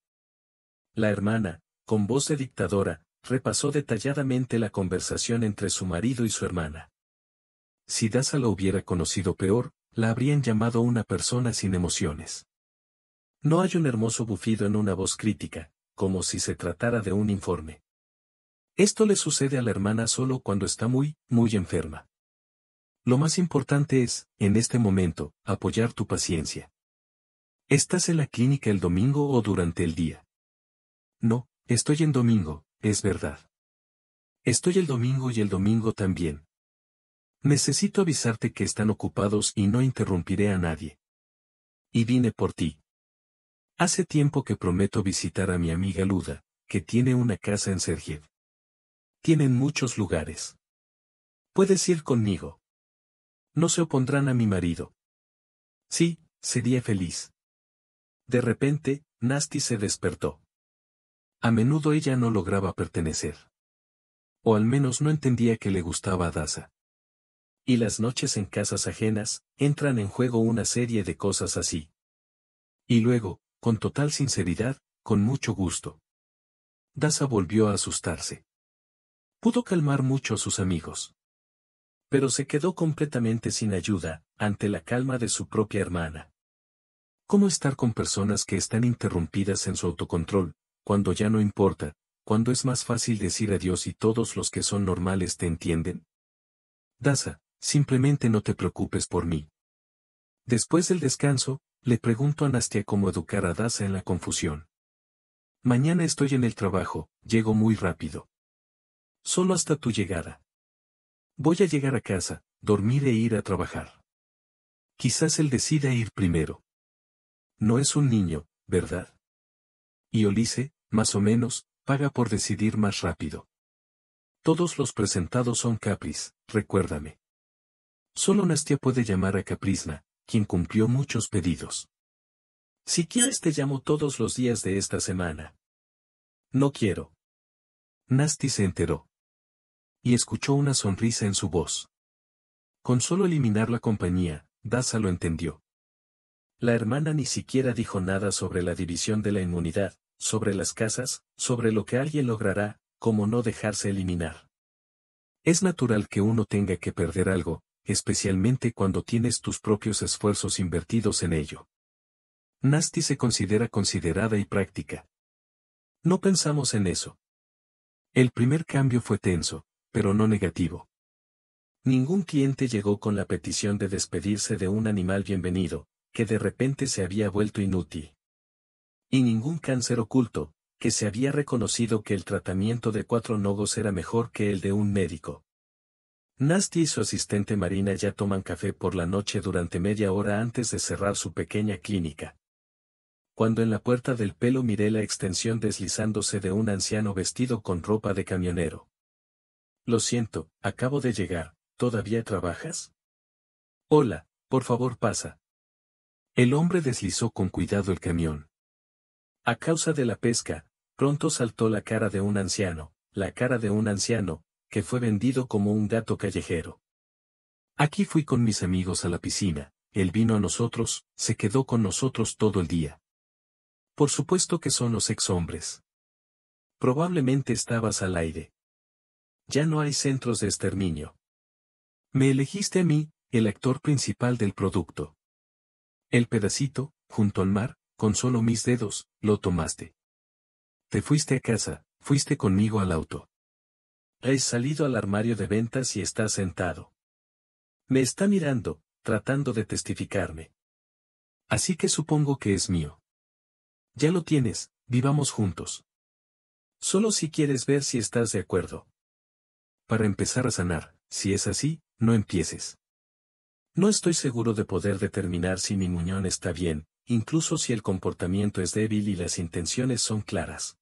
La hermana, con voz de dictadora, repasó detalladamente la conversación entre su marido y su hermana. Si Dasa lo hubiera conocido peor, la habrían llamado una persona sin emociones. No hay un hermoso bufido en una voz crítica, como si se tratara de un informe. Esto le sucede a la hermana solo cuando está muy, muy enferma. Lo más importante es, en este momento, apoyar tu paciencia. ¿Estás en la clínica el domingo o durante el día? No, estoy en domingo, es verdad. Estoy el domingo y el domingo también, Necesito avisarte que están ocupados y no interrumpiré a nadie. Y vine por ti. Hace tiempo que prometo visitar a mi amiga Luda, que tiene una casa en Sergiev. Tienen muchos lugares. Puedes ir conmigo. No se opondrán a mi marido. Sí, sería feliz. De repente, Nasty se despertó. A menudo ella no lograba pertenecer. O al menos no entendía que le gustaba a Daza y las noches en casas ajenas, entran en juego una serie de cosas así. Y luego, con total sinceridad, con mucho gusto. Daza volvió a asustarse. Pudo calmar mucho a sus amigos. Pero se quedó completamente sin ayuda, ante la calma de su propia hermana. ¿Cómo estar con personas que están interrumpidas en su autocontrol, cuando ya no importa, cuando es más fácil decir adiós y todos los que son normales te entienden? Daza, Simplemente no te preocupes por mí. Después del descanso, le pregunto a Nastia cómo educar a Daza en la confusión. Mañana estoy en el trabajo, llego muy rápido. Solo hasta tu llegada. Voy a llegar a casa, dormir e ir a trabajar. Quizás él decida ir primero. No es un niño, ¿verdad? Y Olise, más o menos, paga por decidir más rápido. Todos los presentados son capris, recuérdame. Solo Nastia puede llamar a Caprisna, quien cumplió muchos pedidos. Si quieres te llamo todos los días de esta semana. No quiero. Nastia se enteró. Y escuchó una sonrisa en su voz. Con solo eliminar la compañía, Daza lo entendió. La hermana ni siquiera dijo nada sobre la división de la inmunidad, sobre las casas, sobre lo que alguien logrará, como no dejarse eliminar. Es natural que uno tenga que perder algo, especialmente cuando tienes tus propios esfuerzos invertidos en ello. Nasty se considera considerada y práctica. No pensamos en eso. El primer cambio fue tenso, pero no negativo. Ningún cliente llegó con la petición de despedirse de un animal bienvenido, que de repente se había vuelto inútil. Y ningún cáncer oculto, que se había reconocido que el tratamiento de cuatro nogos era mejor que el de un médico. Nasty y su asistente Marina ya toman café por la noche durante media hora antes de cerrar su pequeña clínica. Cuando en la puerta del pelo miré la extensión deslizándose de un anciano vestido con ropa de camionero. Lo siento, acabo de llegar, ¿todavía trabajas? Hola, por favor pasa. El hombre deslizó con cuidado el camión. A causa de la pesca, pronto saltó la cara de un anciano, la cara de un anciano, que fue vendido como un gato callejero. Aquí fui con mis amigos a la piscina, él vino a nosotros, se quedó con nosotros todo el día. Por supuesto que son los hombres. Probablemente estabas al aire. Ya no hay centros de exterminio. Me elegiste a mí, el actor principal del producto. El pedacito, junto al mar, con solo mis dedos, lo tomaste. Te fuiste a casa, fuiste conmigo al auto. He salido al armario de ventas y está sentado. Me está mirando, tratando de testificarme. Así que supongo que es mío. Ya lo tienes, vivamos juntos. Solo si quieres ver si estás de acuerdo. Para empezar a sanar, si es así, no empieces. No estoy seguro de poder determinar si mi muñón está bien, incluso si el comportamiento es débil y las intenciones son claras.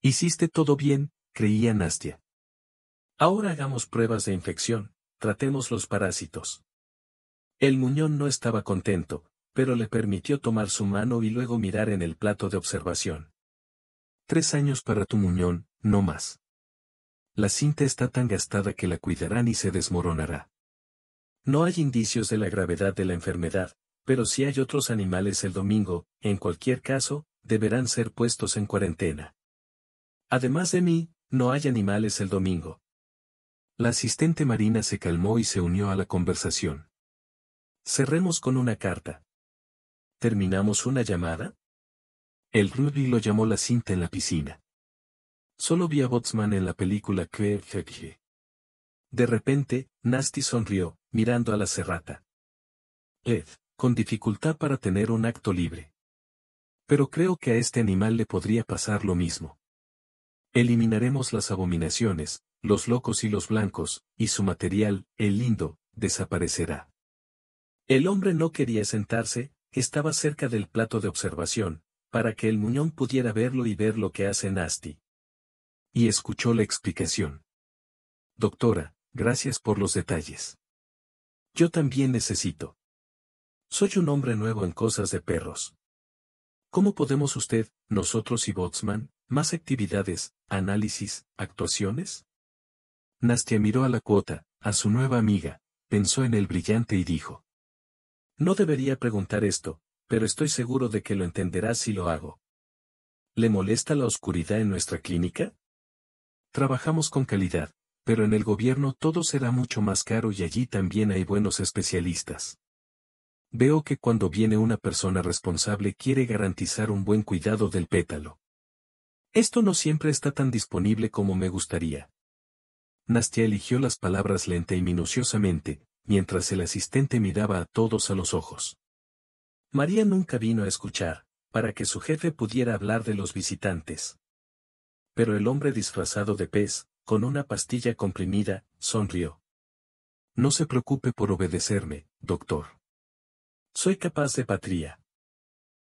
Hiciste todo bien, creía Nastia. Ahora hagamos pruebas de infección, tratemos los parásitos. El muñón no estaba contento, pero le permitió tomar su mano y luego mirar en el plato de observación. Tres años para tu muñón, no más. La cinta está tan gastada que la cuidarán y se desmoronará. No hay indicios de la gravedad de la enfermedad, pero si hay otros animales el domingo, en cualquier caso, deberán ser puestos en cuarentena. Además de mí, no hay animales el domingo. La asistente marina se calmó y se unió a la conversación. Cerremos con una carta. ¿Terminamos una llamada? El Ruby lo llamó la cinta en la piscina. Solo vi a Botsman en la película que De repente, Nasty sonrió, mirando a la serrata. Ed, con dificultad para tener un acto libre. Pero creo que a este animal le podría pasar lo mismo. Eliminaremos las abominaciones, los locos y los blancos, y su material, el lindo, desaparecerá. El hombre no quería sentarse, estaba cerca del plato de observación, para que el muñón pudiera verlo y ver lo que hace Nasty. Y escuchó la explicación. Doctora, gracias por los detalles. Yo también necesito. Soy un hombre nuevo en cosas de perros. ¿Cómo podemos usted, nosotros y Botsman, más actividades, análisis, actuaciones? Nastia miró a la cuota, a su nueva amiga, pensó en el brillante y dijo. No debería preguntar esto, pero estoy seguro de que lo entenderás si lo hago. ¿Le molesta la oscuridad en nuestra clínica? Trabajamos con calidad, pero en el gobierno todo será mucho más caro y allí también hay buenos especialistas. Veo que cuando viene una persona responsable quiere garantizar un buen cuidado del pétalo. Esto no siempre está tan disponible como me gustaría. Nastia eligió las palabras lenta y minuciosamente, mientras el asistente miraba a todos a los ojos. María nunca vino a escuchar, para que su jefe pudiera hablar de los visitantes. Pero el hombre disfrazado de pez, con una pastilla comprimida, sonrió. No se preocupe por obedecerme, doctor. Soy capaz de patria.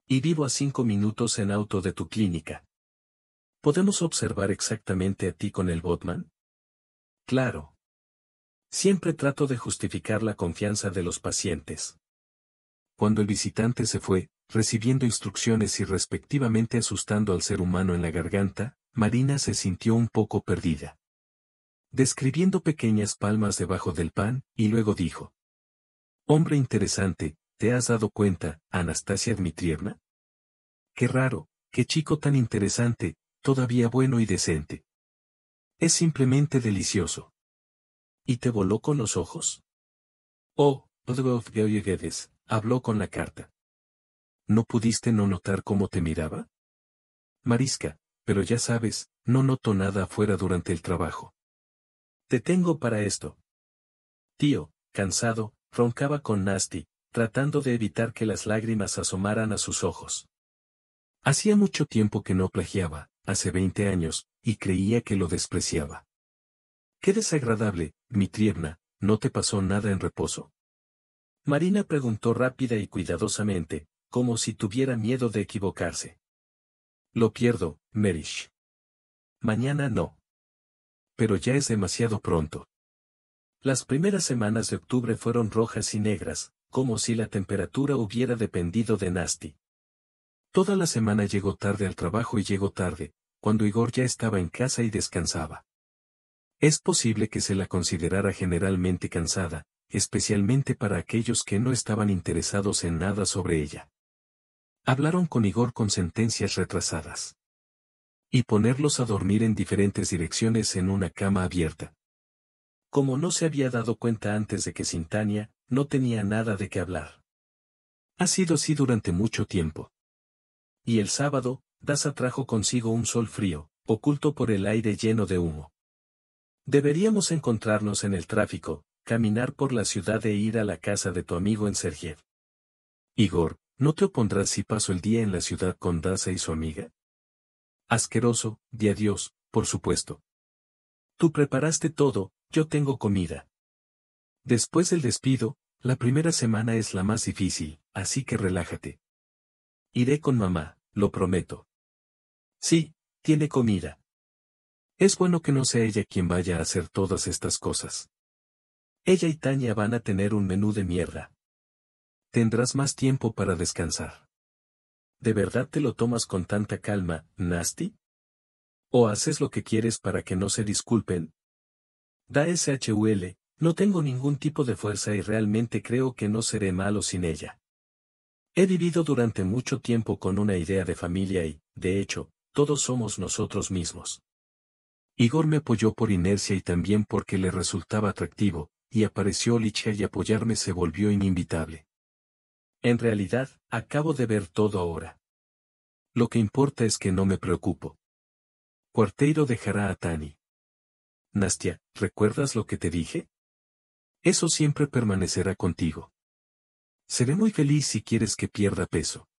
Y vivo a cinco minutos en auto de tu clínica. ¿Podemos observar exactamente a ti con el Botman? Claro. Siempre trato de justificar la confianza de los pacientes. Cuando el visitante se fue, recibiendo instrucciones y respectivamente asustando al ser humano en la garganta, Marina se sintió un poco perdida. Describiendo pequeñas palmas debajo del pan, y luego dijo. Hombre interesante, ¿te has dado cuenta, Anastasia Dmitrievna? Qué raro, qué chico tan interesante, todavía bueno y decente. Es simplemente delicioso. Y te voló con los ojos. Oh, Geoyeguedes, habló con la carta. ¿No pudiste no notar cómo te miraba? Marisca, pero ya sabes, no noto nada afuera durante el trabajo. Te tengo para esto. Tío, cansado, roncaba con Nasty, tratando de evitar que las lágrimas asomaran a sus ojos. Hacía mucho tiempo que no plagiaba, hace veinte años, y creía que lo despreciaba. Qué desagradable, Mitrievna, no te pasó nada en reposo. Marina preguntó rápida y cuidadosamente, como si tuviera miedo de equivocarse. Lo pierdo, Merish. Mañana no. Pero ya es demasiado pronto. Las primeras semanas de octubre fueron rojas y negras, como si la temperatura hubiera dependido de Nasty. Toda la semana llegó tarde al trabajo y llegó tarde, cuando Igor ya estaba en casa y descansaba. Es posible que se la considerara generalmente cansada, especialmente para aquellos que no estaban interesados en nada sobre ella. Hablaron con Igor con sentencias retrasadas. Y ponerlos a dormir en diferentes direcciones en una cama abierta. Como no se había dado cuenta antes de que Sintania no tenía nada de qué hablar. Ha sido así durante mucho tiempo. Y el sábado, Daza trajo consigo un sol frío, oculto por el aire lleno de humo. Deberíamos encontrarnos en el tráfico, caminar por la ciudad e ir a la casa de tu amigo en Sergiev. Igor, ¿no te opondrás si paso el día en la ciudad con Daza y su amiga? Asqueroso, di adiós, por supuesto. Tú preparaste todo, yo tengo comida. Después del despido, la primera semana es la más difícil, así que relájate. Iré con mamá lo prometo. Sí, tiene comida. Es bueno que no sea ella quien vaya a hacer todas estas cosas. Ella y Tania van a tener un menú de mierda. Tendrás más tiempo para descansar. ¿De verdad te lo tomas con tanta calma, Nasty? ¿O haces lo que quieres para que no se disculpen? Da SHUL, no tengo ningún tipo de fuerza y realmente creo que no seré malo sin ella. He vivido durante mucho tiempo con una idea de familia y, de hecho, todos somos nosotros mismos. Igor me apoyó por inercia y también porque le resultaba atractivo, y apareció Licha y apoyarme se volvió ininvitable. En realidad, acabo de ver todo ahora. Lo que importa es que no me preocupo. Cuarteiro dejará a Tani. Nastia, ¿recuerdas lo que te dije? Eso siempre permanecerá contigo. Seré muy feliz si quieres que pierda peso.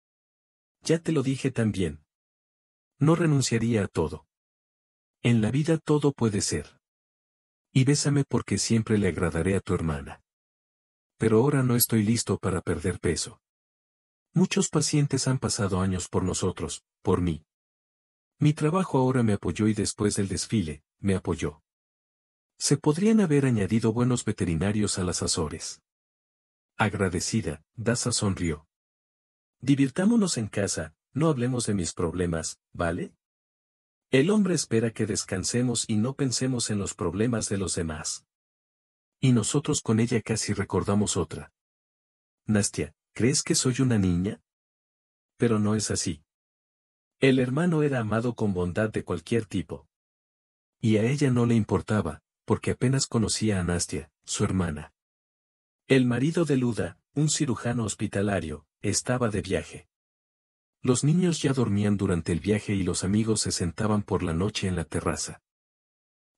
Ya te lo dije también. No renunciaría a todo. En la vida todo puede ser. Y bésame porque siempre le agradaré a tu hermana. Pero ahora no estoy listo para perder peso. Muchos pacientes han pasado años por nosotros, por mí. Mi trabajo ahora me apoyó y después del desfile, me apoyó. Se podrían haber añadido buenos veterinarios a las Azores. Agradecida, Daza sonrió. Divirtámonos en casa, no hablemos de mis problemas, ¿vale? El hombre espera que descansemos y no pensemos en los problemas de los demás. Y nosotros con ella casi recordamos otra. Nastia, ¿crees que soy una niña? Pero no es así. El hermano era amado con bondad de cualquier tipo. Y a ella no le importaba, porque apenas conocía a Nastia, su hermana. El marido de Luda, un cirujano hospitalario, estaba de viaje. Los niños ya dormían durante el viaje y los amigos se sentaban por la noche en la terraza.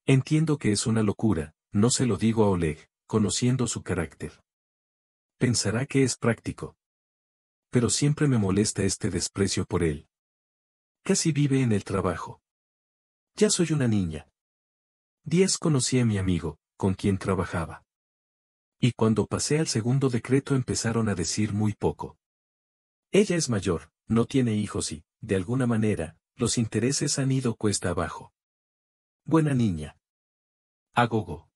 Entiendo que es una locura, no se lo digo a Oleg, conociendo su carácter. Pensará que es práctico. Pero siempre me molesta este desprecio por él. Casi vive en el trabajo. Ya soy una niña. Diez conocí a mi amigo, con quien trabajaba. Y cuando pasé al segundo decreto empezaron a decir muy poco. Ella es mayor, no tiene hijos y, de alguna manera, los intereses han ido cuesta abajo. Buena niña. Agogo.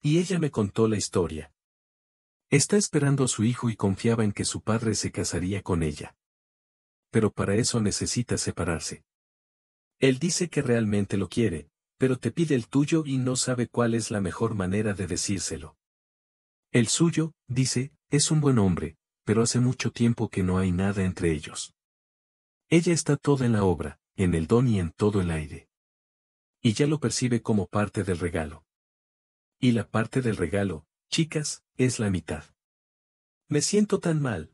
Y ella me contó la historia. Está esperando a su hijo y confiaba en que su padre se casaría con ella. Pero para eso necesita separarse. Él dice que realmente lo quiere, pero te pide el tuyo y no sabe cuál es la mejor manera de decírselo. El suyo, dice, es un buen hombre, pero hace mucho tiempo que no hay nada entre ellos. Ella está toda en la obra, en el don y en todo el aire. Y ya lo percibe como parte del regalo. Y la parte del regalo, chicas, es la mitad. Me siento tan mal.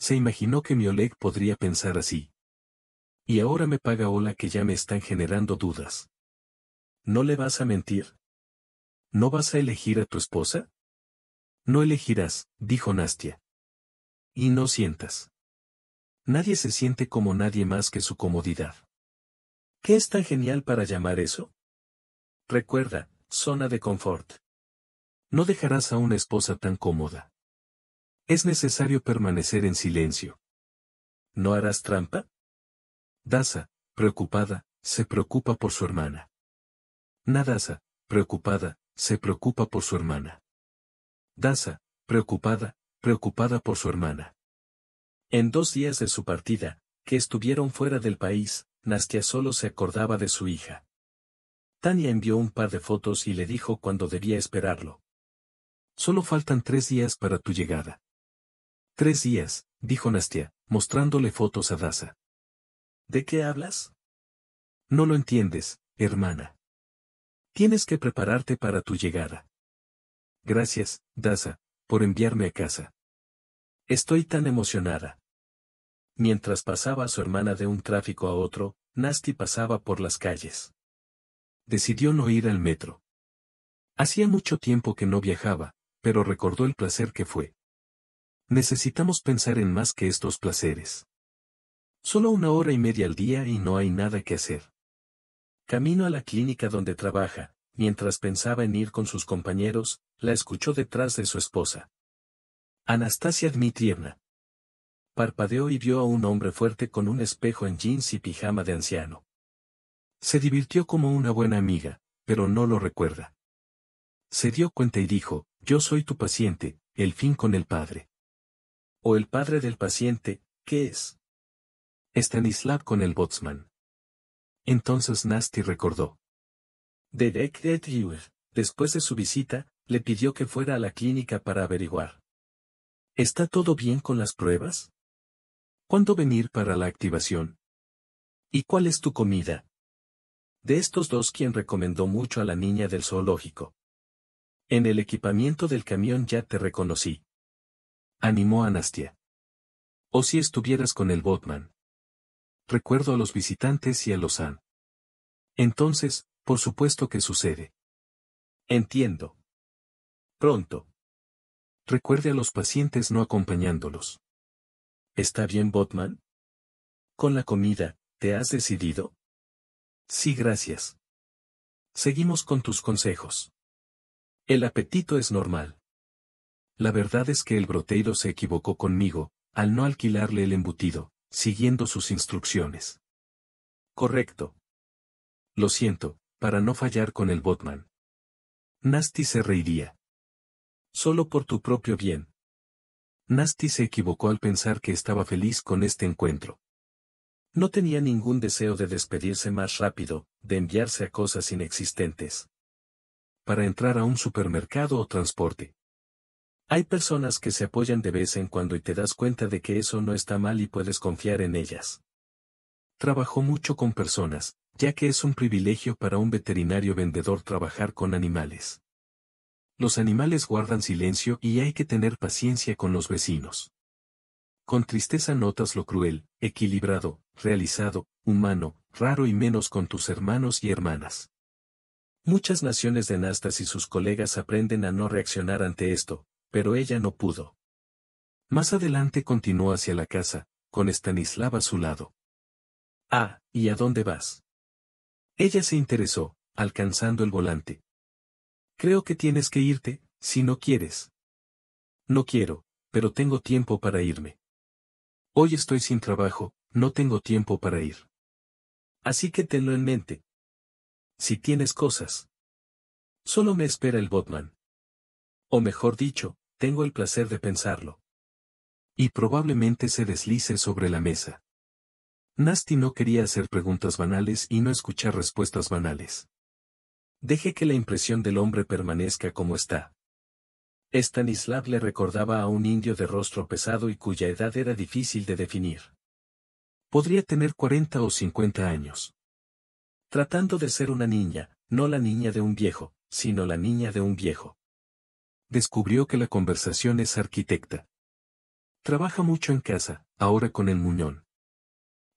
Se imaginó que mi Oleg podría pensar así. Y ahora me paga ola que ya me están generando dudas. ¿No le vas a mentir? ¿No vas a elegir a tu esposa? No elegirás, dijo Nastia. Y no sientas. Nadie se siente como nadie más que su comodidad. ¿Qué es tan genial para llamar eso? Recuerda, zona de confort. No dejarás a una esposa tan cómoda. Es necesario permanecer en silencio. ¿No harás trampa? Daza, preocupada, se preocupa por su hermana. Nadasa, preocupada, se preocupa por su hermana. Daza, preocupada, preocupada por su hermana. En dos días de su partida, que estuvieron fuera del país, Nastia solo se acordaba de su hija. Tania envió un par de fotos y le dijo cuando debía esperarlo. Solo faltan tres días para tu llegada. Tres días, dijo Nastia, mostrándole fotos a Daza. ¿De qué hablas? No lo entiendes, hermana. Tienes que prepararte para tu llegada. Gracias, Daza, por enviarme a casa. Estoy tan emocionada. Mientras pasaba a su hermana de un tráfico a otro, Nasty pasaba por las calles. Decidió no ir al metro. Hacía mucho tiempo que no viajaba, pero recordó el placer que fue. Necesitamos pensar en más que estos placeres. Solo una hora y media al día y no hay nada que hacer. Camino a la clínica donde trabaja, mientras pensaba en ir con sus compañeros, la escuchó detrás de su esposa. Anastasia Dmitrievna. Parpadeó y vio a un hombre fuerte con un espejo en jeans y pijama de anciano. Se divirtió como una buena amiga, pero no lo recuerda. Se dio cuenta y dijo, yo soy tu paciente, el fin con el padre. O el padre del paciente, ¿qué es? Stanislav con el botsman. Entonces Nasty recordó. De Después de su visita, le pidió que fuera a la clínica para averiguar. ¿Está todo bien con las pruebas? ¿Cuándo venir para la activación? ¿Y cuál es tu comida? De estos dos quien recomendó mucho a la niña del zoológico. En el equipamiento del camión ya te reconocí. Animó Anastia. O si estuvieras con el Botman. Recuerdo a los visitantes y a los han. Entonces, por supuesto que sucede. Entiendo. Pronto. Recuerde a los pacientes no acompañándolos. ¿Está bien, Botman? Con la comida, ¿te has decidido? Sí, gracias. Seguimos con tus consejos. El apetito es normal. La verdad es que el broteiro se equivocó conmigo, al no alquilarle el embutido, siguiendo sus instrucciones. Correcto. Lo siento, para no fallar con el Botman. Nasty se reiría. Solo por tu propio bien. Nasty se equivocó al pensar que estaba feliz con este encuentro. No tenía ningún deseo de despedirse más rápido, de enviarse a cosas inexistentes. Para entrar a un supermercado o transporte. Hay personas que se apoyan de vez en cuando y te das cuenta de que eso no está mal y puedes confiar en ellas. Trabajó mucho con personas, ya que es un privilegio para un veterinario vendedor trabajar con animales. Los animales guardan silencio y hay que tener paciencia con los vecinos. Con tristeza notas lo cruel, equilibrado, realizado, humano, raro y menos con tus hermanos y hermanas. Muchas naciones de Nastas y sus colegas aprenden a no reaccionar ante esto, pero ella no pudo. Más adelante continuó hacia la casa, con Stanislav a su lado. Ah, ¿y a dónde vas? Ella se interesó, alcanzando el volante, Creo que tienes que irte, si no quieres. No quiero, pero tengo tiempo para irme. Hoy estoy sin trabajo, no tengo tiempo para ir. Así que tenlo en mente. Si tienes cosas. Solo me espera el Botman. O mejor dicho, tengo el placer de pensarlo. Y probablemente se deslice sobre la mesa. Nasty no quería hacer preguntas banales y no escuchar respuestas banales. Deje que la impresión del hombre permanezca como está. Stanislav le recordaba a un indio de rostro pesado y cuya edad era difícil de definir. Podría tener 40 o 50 años. Tratando de ser una niña, no la niña de un viejo, sino la niña de un viejo. Descubrió que la conversación es arquitecta. Trabaja mucho en casa, ahora con el muñón.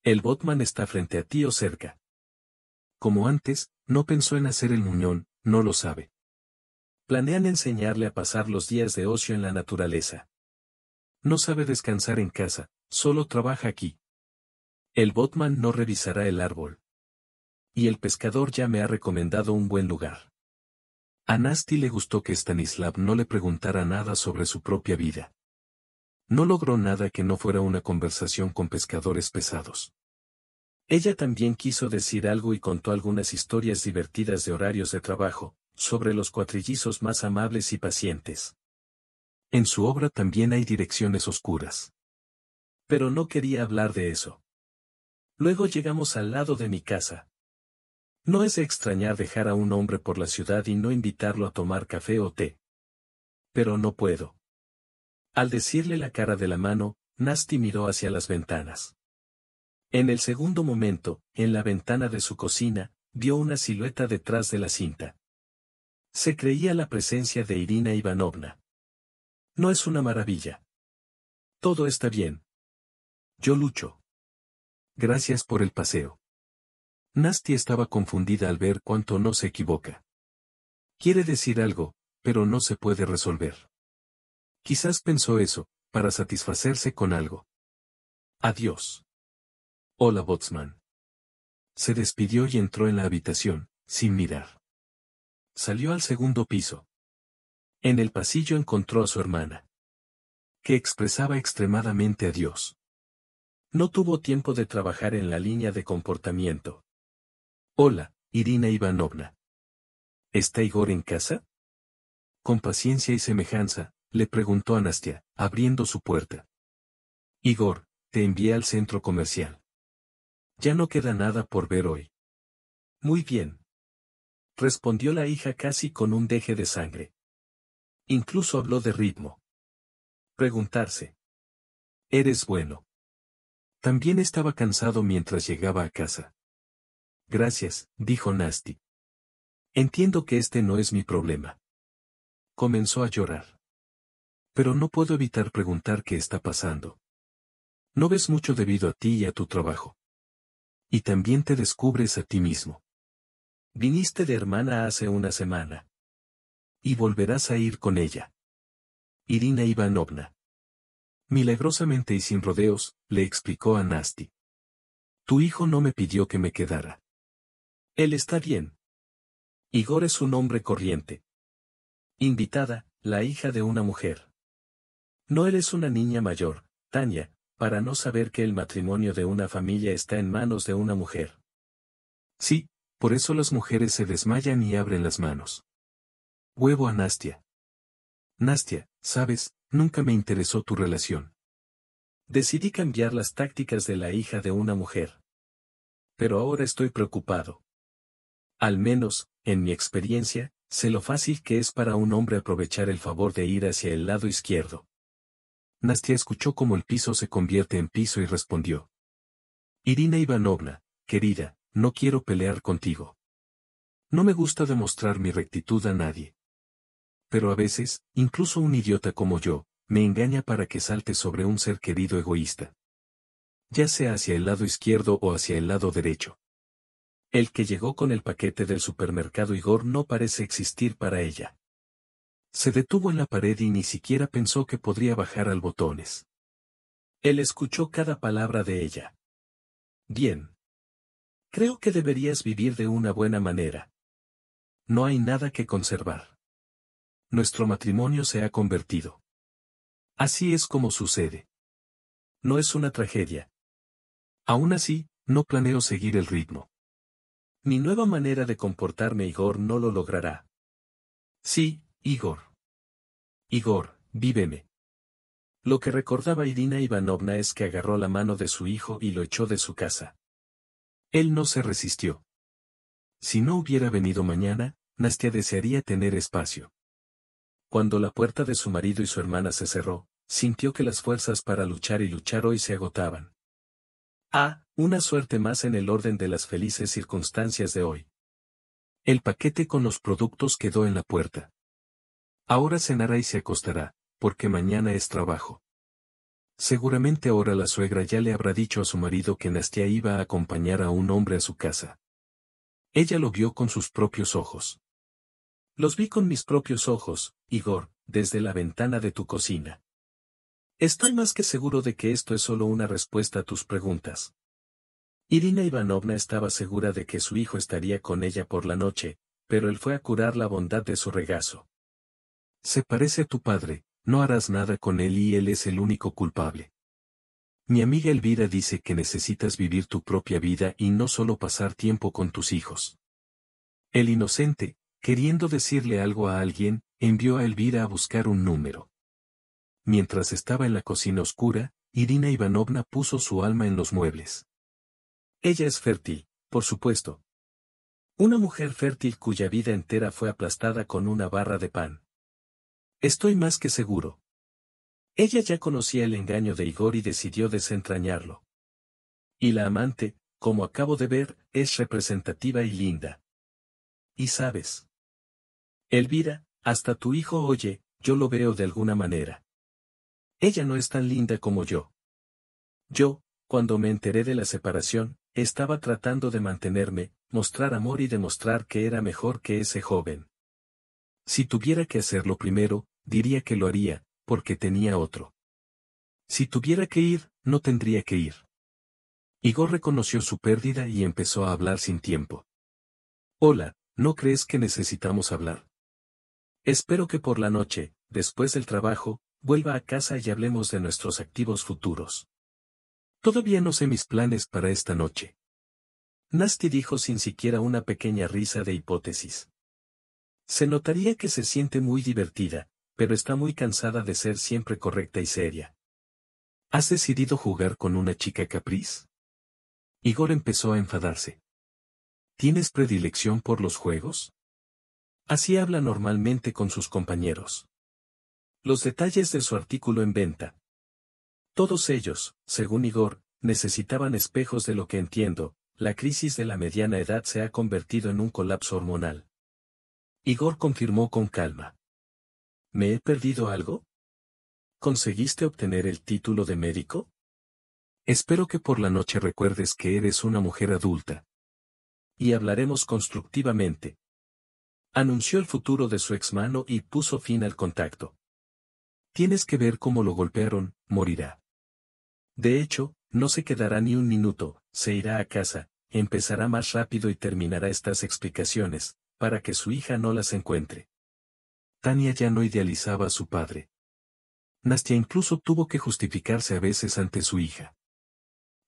El botman está frente a ti o cerca como antes, no pensó en hacer el muñón, no lo sabe. Planean enseñarle a pasar los días de ocio en la naturaleza. No sabe descansar en casa, solo trabaja aquí. El botman no revisará el árbol. Y el pescador ya me ha recomendado un buen lugar. A Nasti le gustó que Stanislav no le preguntara nada sobre su propia vida. No logró nada que no fuera una conversación con pescadores pesados. Ella también quiso decir algo y contó algunas historias divertidas de horarios de trabajo, sobre los cuatrillizos más amables y pacientes. En su obra también hay direcciones oscuras. Pero no quería hablar de eso. Luego llegamos al lado de mi casa. No es extrañar dejar a un hombre por la ciudad y no invitarlo a tomar café o té. Pero no puedo. Al decirle la cara de la mano, Nasty miró hacia las ventanas. En el segundo momento, en la ventana de su cocina, vio una silueta detrás de la cinta. Se creía la presencia de Irina Ivanovna. No es una maravilla. Todo está bien. Yo lucho. Gracias por el paseo. Nasty estaba confundida al ver cuánto no se equivoca. Quiere decir algo, pero no se puede resolver. Quizás pensó eso, para satisfacerse con algo. Adiós. Hola, Botsman. Se despidió y entró en la habitación, sin mirar. Salió al segundo piso. En el pasillo encontró a su hermana, que expresaba extremadamente adiós. No tuvo tiempo de trabajar en la línea de comportamiento. Hola, Irina Ivanovna. ¿Está Igor en casa? Con paciencia y semejanza, le preguntó Anastia, abriendo su puerta. Igor, te envié al centro comercial. Ya no queda nada por ver hoy. Muy bien. Respondió la hija casi con un deje de sangre. Incluso habló de ritmo. Preguntarse. Eres bueno. También estaba cansado mientras llegaba a casa. Gracias, dijo Nasty. Entiendo que este no es mi problema. Comenzó a llorar. Pero no puedo evitar preguntar qué está pasando. No ves mucho debido a ti y a tu trabajo. Y también te descubres a ti mismo. Viniste de hermana hace una semana. Y volverás a ir con ella. Irina Ivanovna. Milagrosamente y sin rodeos, le explicó a Nasti. Tu hijo no me pidió que me quedara. Él está bien. Igor es un hombre corriente. Invitada, la hija de una mujer. No eres una niña mayor, Tania, para no saber que el matrimonio de una familia está en manos de una mujer. Sí, por eso las mujeres se desmayan y abren las manos. Huevo a Nastia. Nastia, sabes, nunca me interesó tu relación. Decidí cambiar las tácticas de la hija de una mujer. Pero ahora estoy preocupado. Al menos, en mi experiencia, sé lo fácil que es para un hombre aprovechar el favor de ir hacia el lado izquierdo. Nastia escuchó cómo el piso se convierte en piso y respondió. Irina Ivanovna, querida, no quiero pelear contigo. No me gusta demostrar mi rectitud a nadie. Pero a veces, incluso un idiota como yo, me engaña para que salte sobre un ser querido egoísta. Ya sea hacia el lado izquierdo o hacia el lado derecho. El que llegó con el paquete del supermercado Igor no parece existir para ella. Se detuvo en la pared y ni siquiera pensó que podría bajar al botones. Él escuchó cada palabra de ella. Bien. Creo que deberías vivir de una buena manera. No hay nada que conservar. Nuestro matrimonio se ha convertido. Así es como sucede. No es una tragedia. Aún así, no planeo seguir el ritmo. Mi nueva manera de comportarme Igor no lo logrará. Sí, Igor. Igor, víveme. Lo que recordaba Irina Ivanovna es que agarró la mano de su hijo y lo echó de su casa. Él no se resistió. Si no hubiera venido mañana, Nastia desearía tener espacio. Cuando la puerta de su marido y su hermana se cerró, sintió que las fuerzas para luchar y luchar hoy se agotaban. Ah, una suerte más en el orden de las felices circunstancias de hoy. El paquete con los productos quedó en la puerta. Ahora cenará y se acostará, porque mañana es trabajo. Seguramente ahora la suegra ya le habrá dicho a su marido que Nastia iba a acompañar a un hombre a su casa. Ella lo vio con sus propios ojos. Los vi con mis propios ojos, Igor, desde la ventana de tu cocina. Estoy más que seguro de que esto es solo una respuesta a tus preguntas. Irina Ivanovna estaba segura de que su hijo estaría con ella por la noche, pero él fue a curar la bondad de su regazo. Se parece a tu padre, no harás nada con él y él es el único culpable. Mi amiga Elvira dice que necesitas vivir tu propia vida y no solo pasar tiempo con tus hijos. El inocente, queriendo decirle algo a alguien, envió a Elvira a buscar un número. Mientras estaba en la cocina oscura, Irina Ivanovna puso su alma en los muebles. Ella es fértil, por supuesto. Una mujer fértil cuya vida entera fue aplastada con una barra de pan. Estoy más que seguro. Ella ya conocía el engaño de Igor y decidió desentrañarlo. Y la amante, como acabo de ver, es representativa y linda. Y sabes. Elvira, hasta tu hijo oye, yo lo veo de alguna manera. Ella no es tan linda como yo. Yo, cuando me enteré de la separación, estaba tratando de mantenerme, mostrar amor y demostrar que era mejor que ese joven. Si tuviera que hacerlo primero, diría que lo haría, porque tenía otro. Si tuviera que ir, no tendría que ir. Igor reconoció su pérdida y empezó a hablar sin tiempo. Hola, ¿no crees que necesitamos hablar? Espero que por la noche, después del trabajo, vuelva a casa y hablemos de nuestros activos futuros. Todavía no sé mis planes para esta noche. Nasty dijo sin siquiera una pequeña risa de hipótesis. Se notaría que se siente muy divertida, pero está muy cansada de ser siempre correcta y seria. ¿Has decidido jugar con una chica capriz? Igor empezó a enfadarse. ¿Tienes predilección por los juegos? Así habla normalmente con sus compañeros. Los detalles de su artículo en venta. Todos ellos, según Igor, necesitaban espejos de lo que entiendo, la crisis de la mediana edad se ha convertido en un colapso hormonal. Igor confirmó con calma. ¿Me he perdido algo? ¿Conseguiste obtener el título de médico? Espero que por la noche recuerdes que eres una mujer adulta. Y hablaremos constructivamente. Anunció el futuro de su exmano y puso fin al contacto. Tienes que ver cómo lo golpearon, morirá. De hecho, no se quedará ni un minuto, se irá a casa, empezará más rápido y terminará estas explicaciones, para que su hija no las encuentre. Tania ya no idealizaba a su padre. Nastia incluso tuvo que justificarse a veces ante su hija.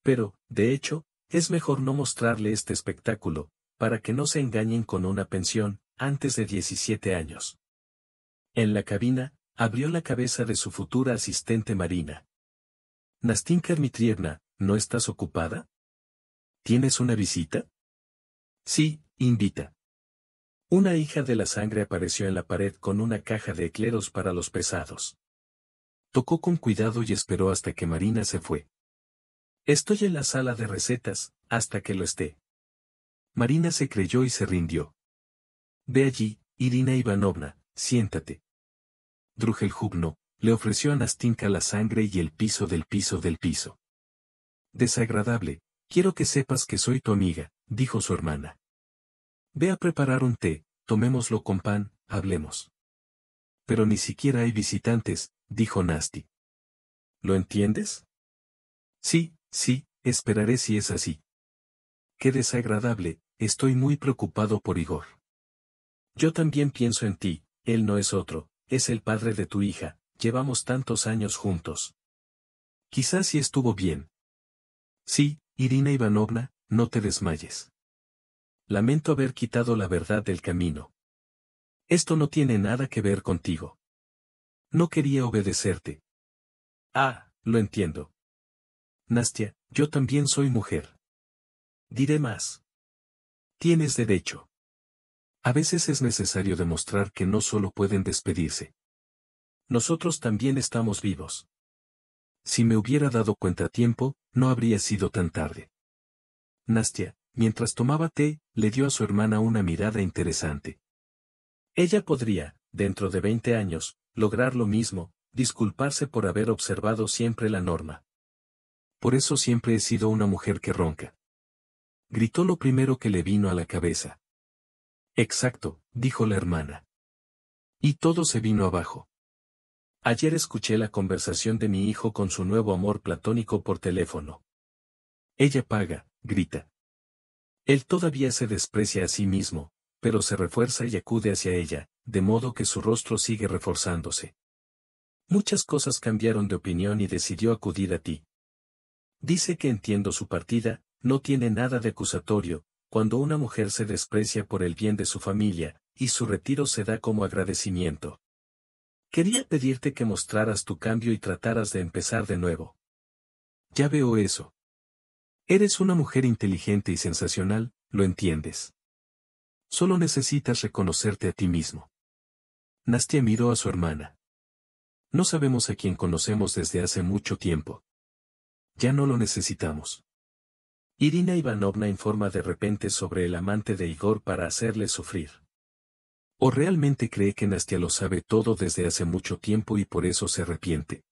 Pero, de hecho, es mejor no mostrarle este espectáculo, para que no se engañen con una pensión, antes de 17 años. En la cabina, abrió la cabeza de su futura asistente marina. Nastinka Dmitrievna, ¿no estás ocupada? ¿Tienes una visita? Sí, invita. Una hija de la sangre apareció en la pared con una caja de ecleros para los pesados. Tocó con cuidado y esperó hasta que Marina se fue. Estoy en la sala de recetas, hasta que lo esté. Marina se creyó y se rindió. Ve allí, Irina Ivanovna, siéntate. jubno, le ofreció a Nastinka la sangre y el piso del piso del piso. Desagradable, quiero que sepas que soy tu amiga, dijo su hermana. Ve a preparar un té, tomémoslo con pan, hablemos. Pero ni siquiera hay visitantes, dijo Nasty. ¿Lo entiendes? Sí, sí, esperaré si es así. Qué desagradable, estoy muy preocupado por Igor. Yo también pienso en ti, él no es otro, es el padre de tu hija, llevamos tantos años juntos. Quizás sí estuvo bien. Sí, Irina Ivanovna, no te desmayes. Lamento haber quitado la verdad del camino. Esto no tiene nada que ver contigo. No quería obedecerte. Ah, lo entiendo. Nastia, yo también soy mujer. Diré más. Tienes derecho. A veces es necesario demostrar que no solo pueden despedirse. Nosotros también estamos vivos. Si me hubiera dado cuenta a tiempo, no habría sido tan tarde. Nastia, Mientras tomaba té, le dio a su hermana una mirada interesante. Ella podría, dentro de veinte años, lograr lo mismo, disculparse por haber observado siempre la norma. Por eso siempre he sido una mujer que ronca. Gritó lo primero que le vino a la cabeza. Exacto, dijo la hermana. Y todo se vino abajo. Ayer escuché la conversación de mi hijo con su nuevo amor platónico por teléfono. Ella paga, grita. Él todavía se desprecia a sí mismo, pero se refuerza y acude hacia ella, de modo que su rostro sigue reforzándose. Muchas cosas cambiaron de opinión y decidió acudir a ti. Dice que entiendo su partida, no tiene nada de acusatorio, cuando una mujer se desprecia por el bien de su familia, y su retiro se da como agradecimiento. Quería pedirte que mostraras tu cambio y trataras de empezar de nuevo. Ya veo eso. Eres una mujer inteligente y sensacional, lo entiendes. Solo necesitas reconocerte a ti mismo. Nastia miró a su hermana. No sabemos a quién conocemos desde hace mucho tiempo. Ya no lo necesitamos. Irina Ivanovna informa de repente sobre el amante de Igor para hacerle sufrir. ¿O realmente cree que Nastia lo sabe todo desde hace mucho tiempo y por eso se arrepiente?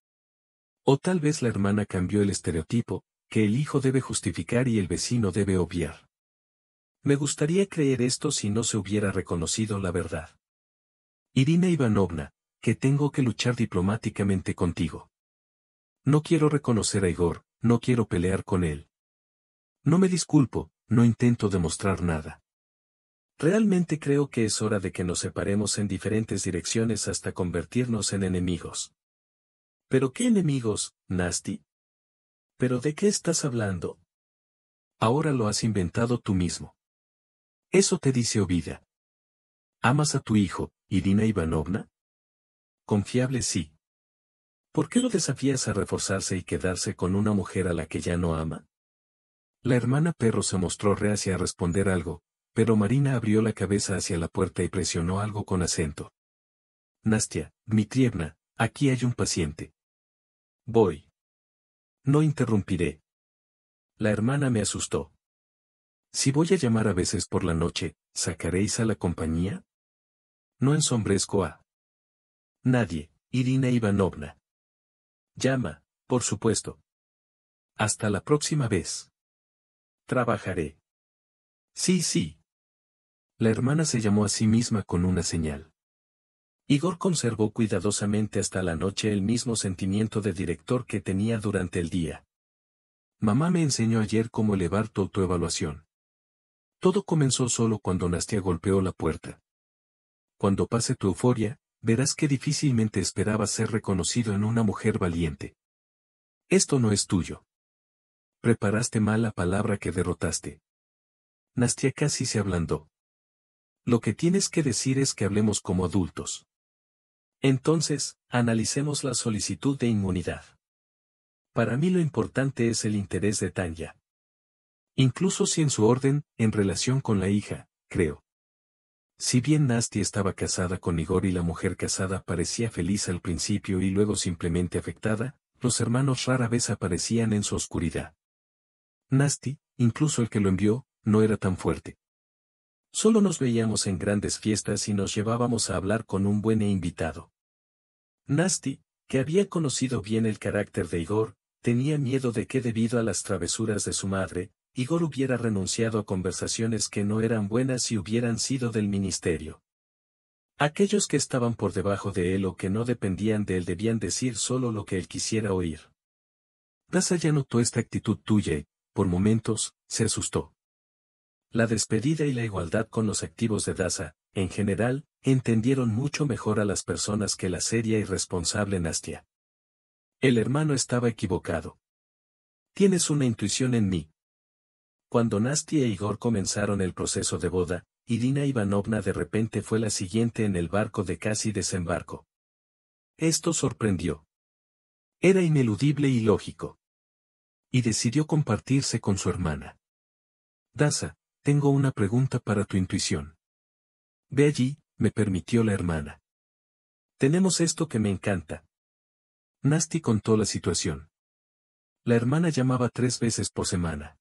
O tal vez la hermana cambió el estereotipo, que el hijo debe justificar y el vecino debe obviar. Me gustaría creer esto si no se hubiera reconocido la verdad. Irina Ivanovna, que tengo que luchar diplomáticamente contigo. No quiero reconocer a Igor, no quiero pelear con él. No me disculpo, no intento demostrar nada. Realmente creo que es hora de que nos separemos en diferentes direcciones hasta convertirnos en enemigos. ¿Pero qué enemigos, Nasty? ¿Pero de qué estás hablando? Ahora lo has inventado tú mismo. Eso te dice Ovida. ¿Amas a tu hijo, Irina Ivanovna? Confiable sí. ¿Por qué lo desafías a reforzarse y quedarse con una mujer a la que ya no ama? La hermana perro se mostró reacia a responder algo, pero Marina abrió la cabeza hacia la puerta y presionó algo con acento. Nastia, mi aquí hay un paciente. Voy. No interrumpiré. La hermana me asustó. Si voy a llamar a veces por la noche, ¿sacaréis a la compañía? No ensombrezco a nadie, Irina Ivanovna. Llama, por supuesto. Hasta la próxima vez. Trabajaré. Sí, sí. La hermana se llamó a sí misma con una señal. Igor conservó cuidadosamente hasta la noche el mismo sentimiento de director que tenía durante el día. Mamá me enseñó ayer cómo elevar tu autoevaluación. Todo comenzó solo cuando Nastia golpeó la puerta. Cuando pase tu euforia, verás que difícilmente esperaba ser reconocido en una mujer valiente. Esto no es tuyo. Preparaste mal la palabra que derrotaste. Nastia casi se ablandó. Lo que tienes que decir es que hablemos como adultos. Entonces, analicemos la solicitud de inmunidad. Para mí lo importante es el interés de Tanya. Incluso si en su orden, en relación con la hija, creo. Si bien Nasty estaba casada con Igor y la mujer casada parecía feliz al principio y luego simplemente afectada, los hermanos rara vez aparecían en su oscuridad. Nasty, incluso el que lo envió, no era tan fuerte. Solo nos veíamos en grandes fiestas y nos llevábamos a hablar con un buen invitado. Nasty, que había conocido bien el carácter de Igor, tenía miedo de que debido a las travesuras de su madre, Igor hubiera renunciado a conversaciones que no eran buenas y hubieran sido del ministerio. Aquellos que estaban por debajo de él o que no dependían de él debían decir solo lo que él quisiera oír. Nasa ya notó esta actitud tuya, y, por momentos, se asustó. La despedida y la igualdad con los activos de Daza, en general, entendieron mucho mejor a las personas que la seria y responsable Nastia. El hermano estaba equivocado. Tienes una intuición en mí. Cuando Nastia e Igor comenzaron el proceso de boda, Irina Ivanovna de repente fue la siguiente en el barco de casi desembarco. Esto sorprendió. Era ineludible y lógico. Y decidió compartirse con su hermana. Daza, tengo una pregunta para tu intuición. Ve allí, me permitió la hermana. Tenemos esto que me encanta. Nasty contó la situación. La hermana llamaba tres veces por semana.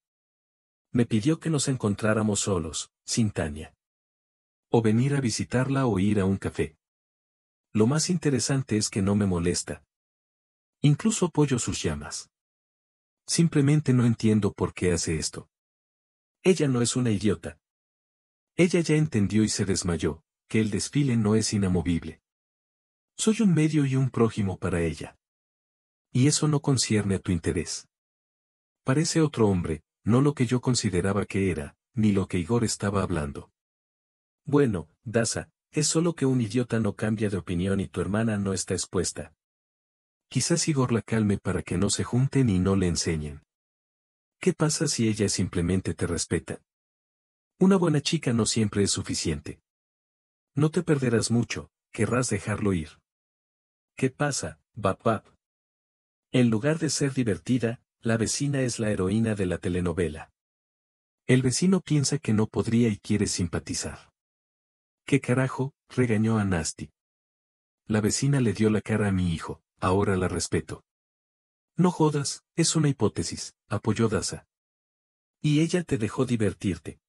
Me pidió que nos encontráramos solos, sin Tania. O venir a visitarla o ir a un café. Lo más interesante es que no me molesta. Incluso apoyo sus llamas. Simplemente no entiendo por qué hace esto. Ella no es una idiota. Ella ya entendió y se desmayó, que el desfile no es inamovible. Soy un medio y un prójimo para ella. Y eso no concierne a tu interés. Parece otro hombre, no lo que yo consideraba que era, ni lo que Igor estaba hablando. Bueno, Daza, es solo que un idiota no cambia de opinión y tu hermana no está expuesta. Quizás Igor la calme para que no se junten y no le enseñen. ¿Qué pasa si ella simplemente te respeta? Una buena chica no siempre es suficiente. No te perderás mucho, querrás dejarlo ir. ¿Qué pasa, Bab En lugar de ser divertida, la vecina es la heroína de la telenovela. El vecino piensa que no podría y quiere simpatizar. ¿Qué carajo? regañó a Nasty. La vecina le dio la cara a mi hijo, ahora la respeto. No jodas, es una hipótesis apoyó Daza. Y ella te dejó divertirte.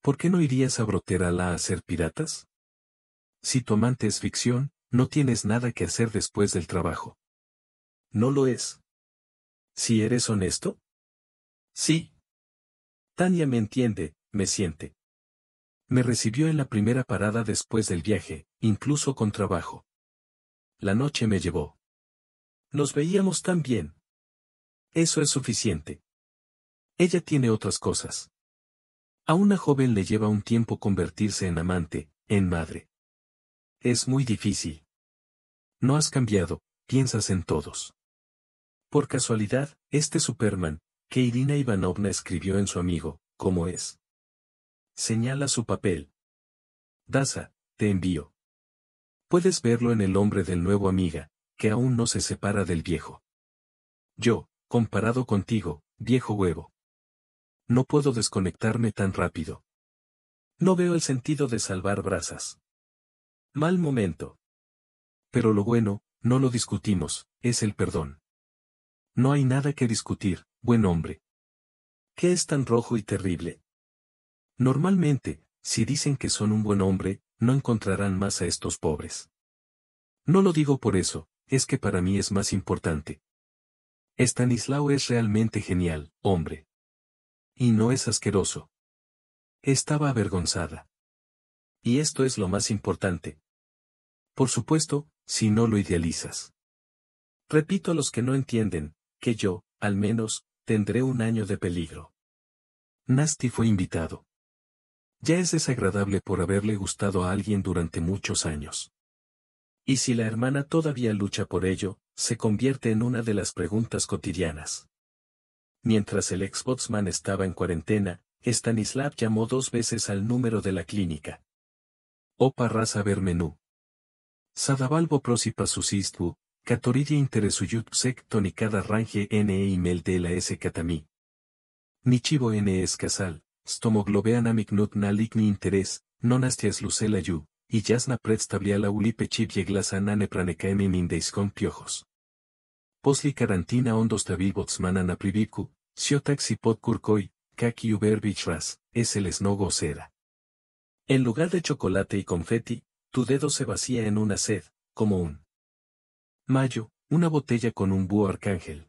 ¿Por qué no irías a Broterala a hacer piratas? Si tu amante es ficción, no tienes nada que hacer después del trabajo. No lo es. ¿Si eres honesto? Sí. Tania me entiende, me siente. Me recibió en la primera parada después del viaje, incluso con trabajo. La noche me llevó. Nos veíamos tan bien, eso es suficiente. Ella tiene otras cosas. A una joven le lleva un tiempo convertirse en amante, en madre. Es muy difícil. No has cambiado, piensas en todos. Por casualidad, este Superman, que Irina Ivanovna escribió en su amigo, ¿cómo es? Señala su papel. Daza, te envío. Puedes verlo en el hombre del nuevo amiga, que aún no se separa del viejo. Yo, comparado contigo, viejo huevo. No puedo desconectarme tan rápido. No veo el sentido de salvar brasas. Mal momento. Pero lo bueno, no lo discutimos, es el perdón. No hay nada que discutir, buen hombre. ¿Qué es tan rojo y terrible? Normalmente, si dicen que son un buen hombre, no encontrarán más a estos pobres. No lo digo por eso, es que para mí es más importante, Stanislao es realmente genial, hombre. Y no es asqueroso. Estaba avergonzada. Y esto es lo más importante. Por supuesto, si no lo idealizas. Repito a los que no entienden, que yo, al menos, tendré un año de peligro. Nasty fue invitado. Ya es desagradable por haberle gustado a alguien durante muchos años. Y si la hermana todavía lucha por ello, se convierte en una de las preguntas cotidianas. Mientras el ex-botsman estaba en cuarentena, Stanislav llamó dos veces al número de la clínica. Opa raza ver menú. Sadavalvo prosipa susistvu, interesuyut sec tonicada range ne imel de la S. Katami. Nichivo N. Escasal, stomoglobeana mignut naligni interes, nonastias lucela yu, y Yasna pretz Ulipe Chip Yeglasana Nepranekaemi Mindeiscon Piojos. Posli Karantina hondos Tabibotsmana Napriviku, Siotaxi kurkoi, Kaki Uberbichras, es el esnogo cera. En lugar de chocolate y confeti, tu dedo se vacía en una sed, como un mayo, una botella con un búho arcángel.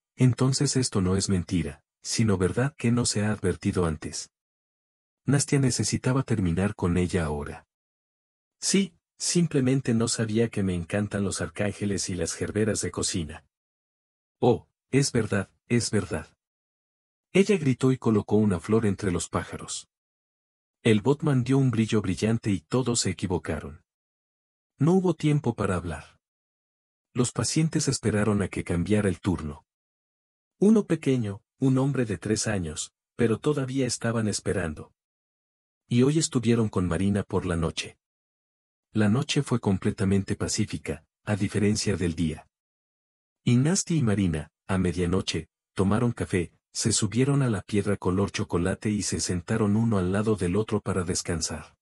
Entonces esto no es mentira, sino verdad que no se ha advertido antes. Nastia necesitaba terminar con ella ahora. Sí, simplemente no sabía que me encantan los arcángeles y las gerberas de cocina. Oh, es verdad, es verdad. Ella gritó y colocó una flor entre los pájaros. El botman dio un brillo brillante y todos se equivocaron. No hubo tiempo para hablar. Los pacientes esperaron a que cambiara el turno. Uno pequeño, un hombre de tres años, pero todavía estaban esperando. Y hoy estuvieron con Marina por la noche. La noche fue completamente pacífica, a diferencia del día. Ignasti y Marina, a medianoche, tomaron café, se subieron a la piedra color chocolate y se sentaron uno al lado del otro para descansar.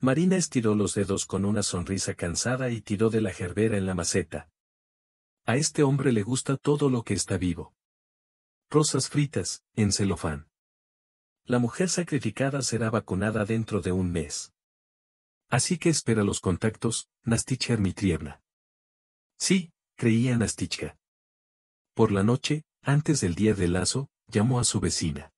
Marina estiró los dedos con una sonrisa cansada y tiró de la gerbera en la maceta. A este hombre le gusta todo lo que está vivo rosas fritas, en celofán. La mujer sacrificada será vacunada dentro de un mes. Así que espera los contactos, Nastichka Ermitrievna. Sí, creía Nastichka. Por la noche, antes del día del lazo, llamó a su vecina.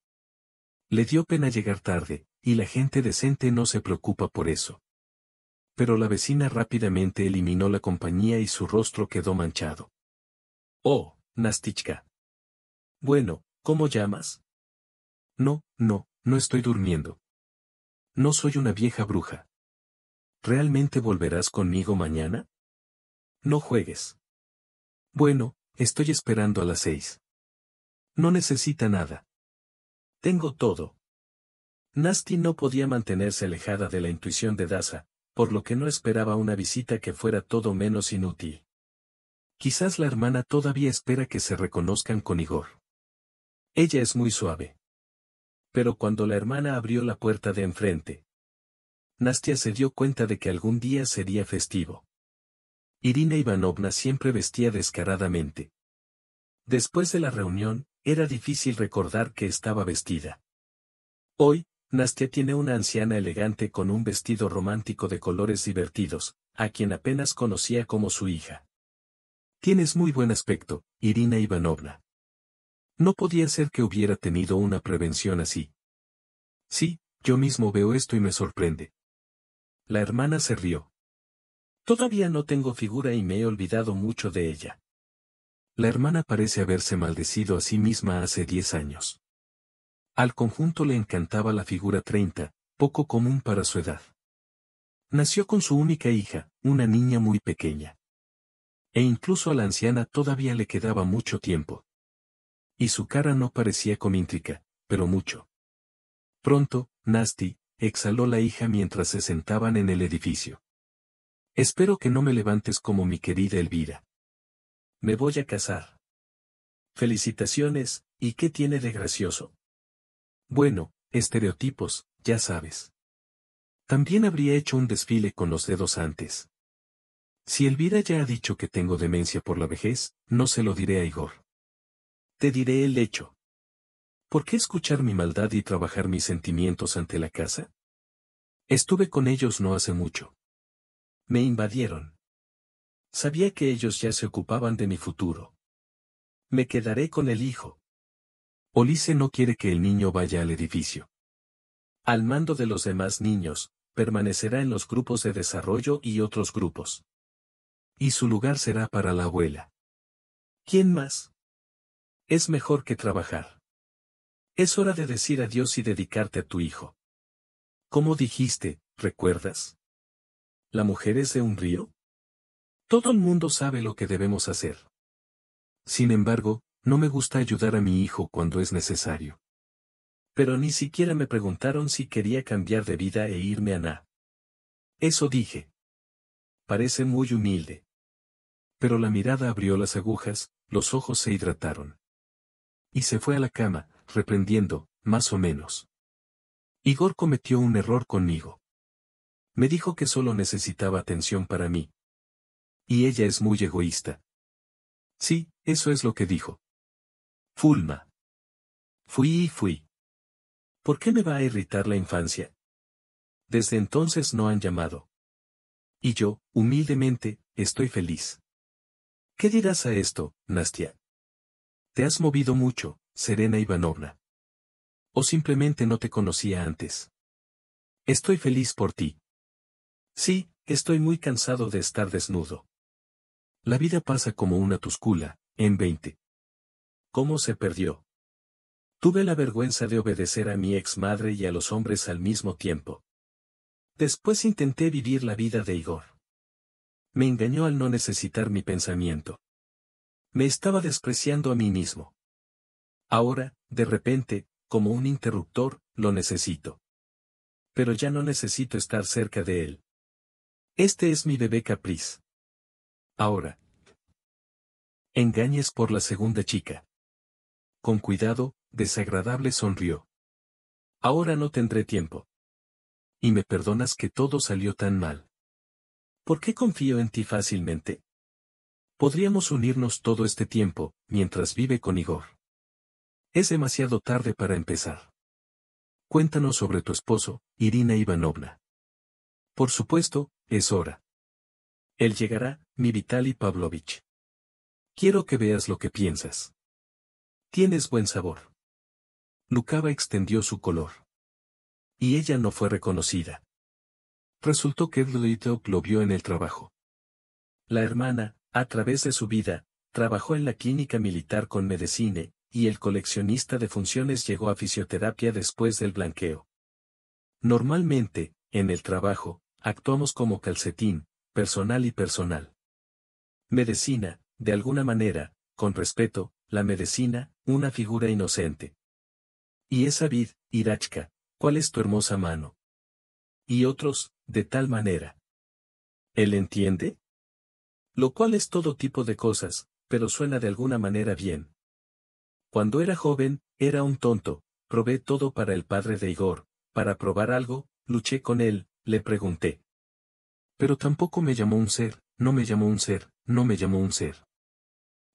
Le dio pena llegar tarde, y la gente decente no se preocupa por eso. Pero la vecina rápidamente eliminó la compañía y su rostro quedó manchado. Oh, Nastichka. Bueno, ¿cómo llamas? No, no, no estoy durmiendo. No soy una vieja bruja. ¿Realmente volverás conmigo mañana? No juegues. Bueno, estoy esperando a las seis. No necesita nada. Tengo todo. Nasty no podía mantenerse alejada de la intuición de Daza, por lo que no esperaba una visita que fuera todo menos inútil. Quizás la hermana todavía espera que se reconozcan con Igor. Ella es muy suave. Pero cuando la hermana abrió la puerta de enfrente, Nastia se dio cuenta de que algún día sería festivo. Irina Ivanovna siempre vestía descaradamente. Después de la reunión, era difícil recordar que estaba vestida. Hoy, Nastia tiene una anciana elegante con un vestido romántico de colores divertidos, a quien apenas conocía como su hija. Tienes muy buen aspecto, Irina Ivanovna. No podía ser que hubiera tenido una prevención así. Sí, yo mismo veo esto y me sorprende. La hermana se rió. Todavía no tengo figura y me he olvidado mucho de ella. La hermana parece haberse maldecido a sí misma hace diez años. Al conjunto le encantaba la figura treinta, poco común para su edad. Nació con su única hija, una niña muy pequeña. E incluso a la anciana todavía le quedaba mucho tiempo y su cara no parecía comíntrica, pero mucho. Pronto, Nasty, exhaló la hija mientras se sentaban en el edificio. Espero que no me levantes como mi querida Elvira. Me voy a casar. Felicitaciones, ¿y qué tiene de gracioso? Bueno, estereotipos, ya sabes. También habría hecho un desfile con los dedos antes. Si Elvira ya ha dicho que tengo demencia por la vejez, no se lo diré a Igor te diré el hecho. ¿Por qué escuchar mi maldad y trabajar mis sentimientos ante la casa? Estuve con ellos no hace mucho. Me invadieron. Sabía que ellos ya se ocupaban de mi futuro. Me quedaré con el hijo. Olise no quiere que el niño vaya al edificio. Al mando de los demás niños, permanecerá en los grupos de desarrollo y otros grupos. Y su lugar será para la abuela. ¿Quién más? Es mejor que trabajar. Es hora de decir adiós y dedicarte a tu hijo. ¿Cómo dijiste, ¿recuerdas? ¿La mujer es de un río? Todo el mundo sabe lo que debemos hacer. Sin embargo, no me gusta ayudar a mi hijo cuando es necesario. Pero ni siquiera me preguntaron si quería cambiar de vida e irme a Na. Eso dije. Parece muy humilde. Pero la mirada abrió las agujas, los ojos se hidrataron y se fue a la cama, reprendiendo, más o menos. Igor cometió un error conmigo. Me dijo que solo necesitaba atención para mí. Y ella es muy egoísta. Sí, eso es lo que dijo. Fulma. Fui y fui. ¿Por qué me va a irritar la infancia? Desde entonces no han llamado. Y yo, humildemente, estoy feliz. ¿Qué dirás a esto, Nastia? Te has movido mucho, Serena Ivanovna. O simplemente no te conocía antes. Estoy feliz por ti. Sí, estoy muy cansado de estar desnudo. La vida pasa como una tuscula, en veinte. ¿Cómo se perdió? Tuve la vergüenza de obedecer a mi ex madre y a los hombres al mismo tiempo. Después intenté vivir la vida de Igor. Me engañó al no necesitar mi pensamiento. Me estaba despreciando a mí mismo. Ahora, de repente, como un interruptor, lo necesito. Pero ya no necesito estar cerca de él. Este es mi bebé Capriz. Ahora. Engañes por la segunda chica. Con cuidado, desagradable sonrió. Ahora no tendré tiempo. Y me perdonas que todo salió tan mal. ¿Por qué confío en ti fácilmente? Podríamos unirnos todo este tiempo, mientras vive con Igor. Es demasiado tarde para empezar. Cuéntanos sobre tu esposo, Irina Ivanovna. Por supuesto, es hora. Él llegará, mi Vitali Pavlovich. Quiero que veas lo que piensas. Tienes buen sabor. Lukava extendió su color. Y ella no fue reconocida. Resultó que Dlitov lo vio en el trabajo. La hermana, a través de su vida, trabajó en la clínica militar con medicine, y el coleccionista de funciones llegó a fisioterapia después del blanqueo. Normalmente, en el trabajo, actuamos como calcetín, personal y personal. Medicina, de alguna manera, con respeto, la medicina, una figura inocente. Y esa vid, Irachka, ¿cuál es tu hermosa mano? Y otros, de tal manera. ¿Él entiende? Lo cual es todo tipo de cosas, pero suena de alguna manera bien. Cuando era joven, era un tonto, probé todo para el padre de Igor, para probar algo, luché con él, le pregunté. Pero tampoco me llamó un ser, no me llamó un ser, no me llamó un ser.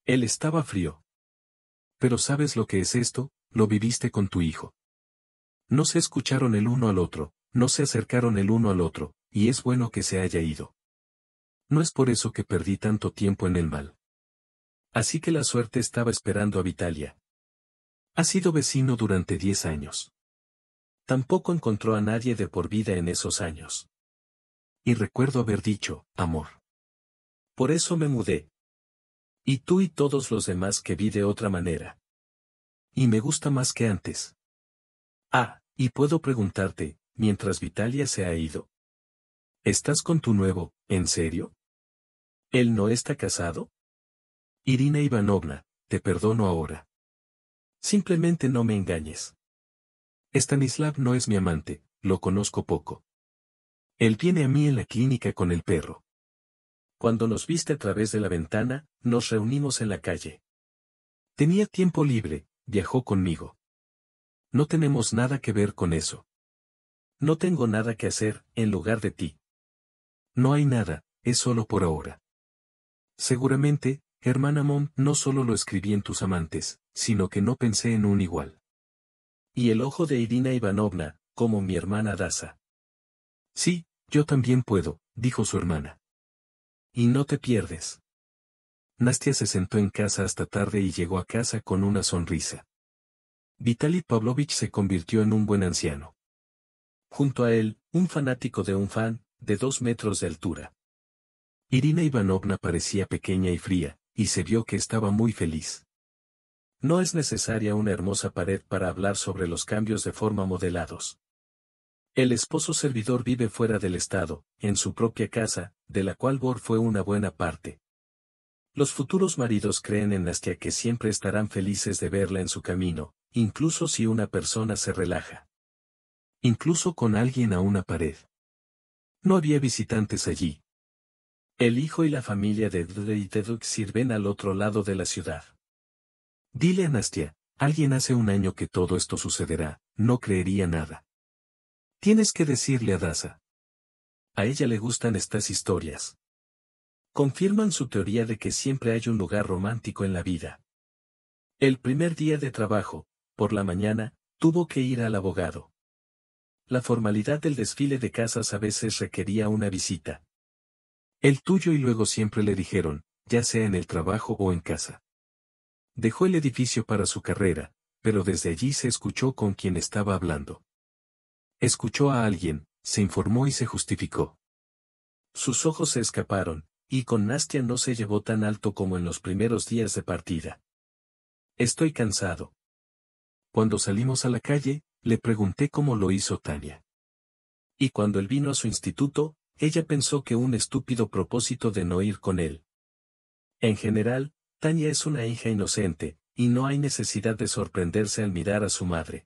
Él estaba frío. Pero ¿sabes lo que es esto? Lo viviste con tu hijo. No se escucharon el uno al otro, no se acercaron el uno al otro, y es bueno que se haya ido no es por eso que perdí tanto tiempo en el mal. Así que la suerte estaba esperando a Vitalia. Ha sido vecino durante diez años. Tampoco encontró a nadie de por vida en esos años. Y recuerdo haber dicho, amor. Por eso me mudé. Y tú y todos los demás que vi de otra manera. Y me gusta más que antes. Ah, y puedo preguntarte, mientras Vitalia se ha ido. ¿Estás con tu nuevo, en serio? ¿Él no está casado? Irina Ivanovna, te perdono ahora. Simplemente no me engañes. Stanislav no es mi amante, lo conozco poco. Él viene a mí en la clínica con el perro. Cuando nos viste a través de la ventana, nos reunimos en la calle. Tenía tiempo libre, viajó conmigo. No tenemos nada que ver con eso. No tengo nada que hacer, en lugar de ti. No hay nada, es solo por ahora. Seguramente, hermana Mom, no solo lo escribí en tus amantes, sino que no pensé en un igual. Y el ojo de Irina Ivanovna, como mi hermana Daza. Sí, yo también puedo, dijo su hermana. Y no te pierdes. Nastia se sentó en casa hasta tarde y llegó a casa con una sonrisa. Vitaly Pavlovich se convirtió en un buen anciano. Junto a él, un fanático de un fan, de dos metros de altura. Irina Ivanovna parecía pequeña y fría, y se vio que estaba muy feliz. No es necesaria una hermosa pared para hablar sobre los cambios de forma modelados. El esposo servidor vive fuera del Estado, en su propia casa, de la cual Bor fue una buena parte. Los futuros maridos creen en Nastia que siempre estarán felices de verla en su camino, incluso si una persona se relaja. Incluso con alguien a una pared. No había visitantes allí, el hijo y la familia de Dre y Deduc sirven al otro lado de la ciudad. Dile a Nastia, alguien hace un año que todo esto sucederá, no creería nada. Tienes que decirle a Daza. A ella le gustan estas historias. Confirman su teoría de que siempre hay un lugar romántico en la vida. El primer día de trabajo, por la mañana, tuvo que ir al abogado. La formalidad del desfile de casas a veces requería una visita. El tuyo y luego siempre le dijeron, ya sea en el trabajo o en casa. Dejó el edificio para su carrera, pero desde allí se escuchó con quien estaba hablando. Escuchó a alguien, se informó y se justificó. Sus ojos se escaparon, y con Nastia no se llevó tan alto como en los primeros días de partida. Estoy cansado. Cuando salimos a la calle, le pregunté cómo lo hizo Tania. Y cuando él vino a su instituto, ella pensó que un estúpido propósito de no ir con él. En general, Tania es una hija inocente, y no hay necesidad de sorprenderse al mirar a su madre.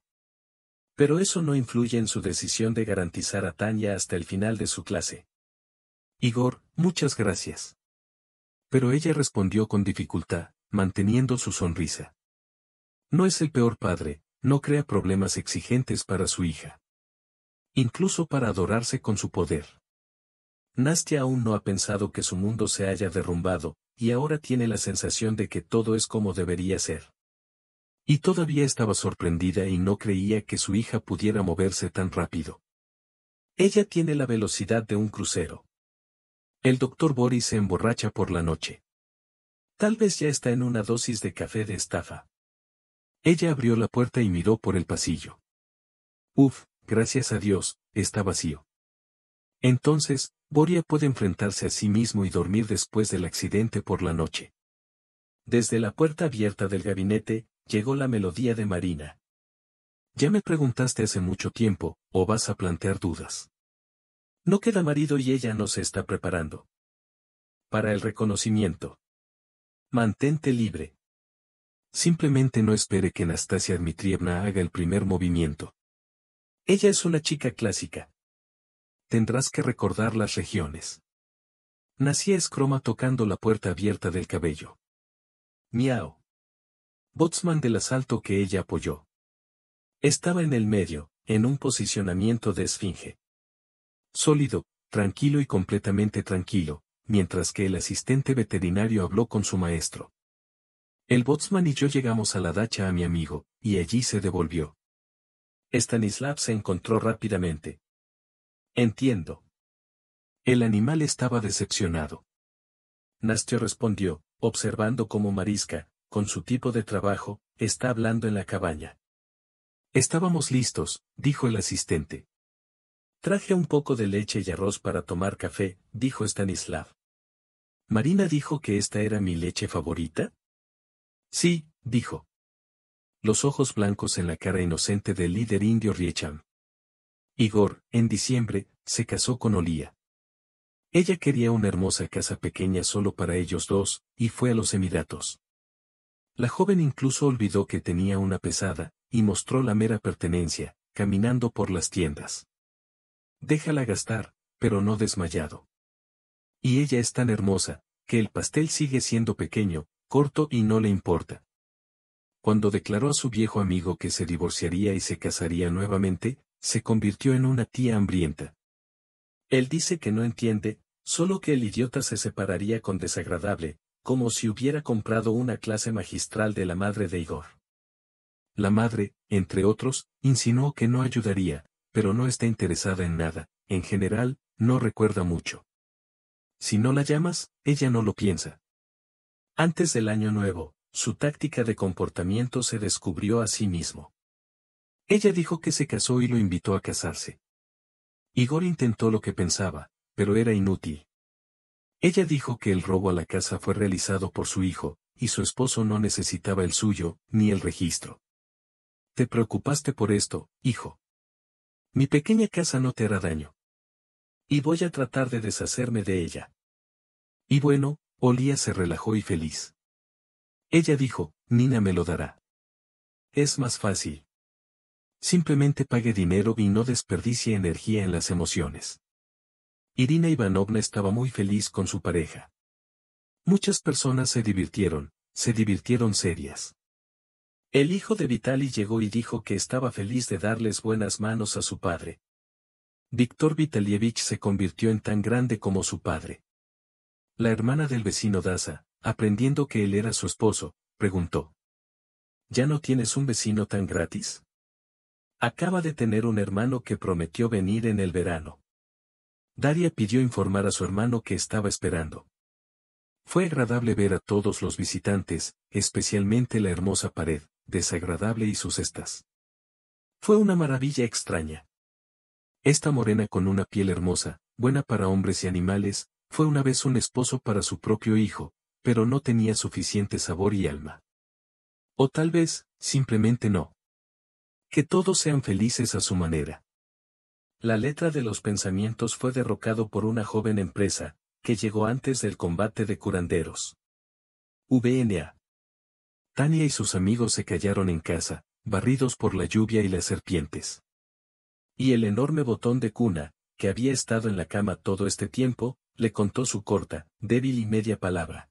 Pero eso no influye en su decisión de garantizar a Tania hasta el final de su clase. Igor, muchas gracias. Pero ella respondió con dificultad, manteniendo su sonrisa. No es el peor padre, no crea problemas exigentes para su hija. Incluso para adorarse con su poder. Nastia aún no ha pensado que su mundo se haya derrumbado, y ahora tiene la sensación de que todo es como debería ser. Y todavía estaba sorprendida y no creía que su hija pudiera moverse tan rápido. Ella tiene la velocidad de un crucero. El doctor Boris se emborracha por la noche. Tal vez ya está en una dosis de café de estafa. Ella abrió la puerta y miró por el pasillo. Uf, gracias a Dios, está vacío. Entonces, Boria puede enfrentarse a sí mismo y dormir después del accidente por la noche. Desde la puerta abierta del gabinete, llegó la melodía de Marina. Ya me preguntaste hace mucho tiempo, o vas a plantear dudas. No queda marido y ella no se está preparando. Para el reconocimiento. Mantente libre. Simplemente no espere que Anastasia Dmitrievna haga el primer movimiento. Ella es una chica clásica, tendrás que recordar las regiones. Nacía Escroma tocando la puerta abierta del cabello. Miau. Botsman del asalto que ella apoyó. Estaba en el medio, en un posicionamiento de esfinge. Sólido, tranquilo y completamente tranquilo, mientras que el asistente veterinario habló con su maestro. El botsman y yo llegamos a la dacha a mi amigo, y allí se devolvió. Stanislav se encontró rápidamente, Entiendo. El animal estaba decepcionado. Nastio respondió, observando cómo Marisca, con su tipo de trabajo, está hablando en la cabaña. Estábamos listos, dijo el asistente. Traje un poco de leche y arroz para tomar café, dijo Stanislav. Marina dijo que esta era mi leche favorita. Sí, dijo. Los ojos blancos en la cara inocente del líder indio Riecham. Igor, en diciembre, se casó con Olía. Ella quería una hermosa casa pequeña solo para ellos dos, y fue a los Emiratos. La joven incluso olvidó que tenía una pesada, y mostró la mera pertenencia, caminando por las tiendas. Déjala gastar, pero no desmayado. Y ella es tan hermosa, que el pastel sigue siendo pequeño, corto y no le importa. Cuando declaró a su viejo amigo que se divorciaría y se casaría nuevamente, se convirtió en una tía hambrienta. Él dice que no entiende, solo que el idiota se separaría con desagradable, como si hubiera comprado una clase magistral de la madre de Igor. La madre, entre otros, insinuó que no ayudaría, pero no está interesada en nada, en general, no recuerda mucho. Si no la llamas, ella no lo piensa. Antes del año nuevo, su táctica de comportamiento se descubrió a sí mismo. Ella dijo que se casó y lo invitó a casarse. Igor intentó lo que pensaba, pero era inútil. Ella dijo que el robo a la casa fue realizado por su hijo, y su esposo no necesitaba el suyo, ni el registro. Te preocupaste por esto, hijo. Mi pequeña casa no te hará daño. Y voy a tratar de deshacerme de ella. Y bueno, Olía se relajó y feliz. Ella dijo, Nina me lo dará. Es más fácil. Simplemente pague dinero y no desperdicie energía en las emociones. Irina Ivanovna estaba muy feliz con su pareja. Muchas personas se divirtieron, se divirtieron serias. El hijo de Vitali llegó y dijo que estaba feliz de darles buenas manos a su padre. Víctor Vitalievich se convirtió en tan grande como su padre. La hermana del vecino Daza, aprendiendo que él era su esposo, preguntó. ¿Ya no tienes un vecino tan gratis? Acaba de tener un hermano que prometió venir en el verano. Daria pidió informar a su hermano que estaba esperando. Fue agradable ver a todos los visitantes, especialmente la hermosa pared, desagradable y sus cestas. Fue una maravilla extraña. Esta morena con una piel hermosa, buena para hombres y animales, fue una vez un esposo para su propio hijo, pero no tenía suficiente sabor y alma. O tal vez, simplemente no. Que todos sean felices a su manera. La letra de los pensamientos fue derrocado por una joven empresa, que llegó antes del combate de curanderos. VNA. Tania y sus amigos se callaron en casa, barridos por la lluvia y las serpientes. Y el enorme botón de cuna, que había estado en la cama todo este tiempo, le contó su corta, débil y media palabra.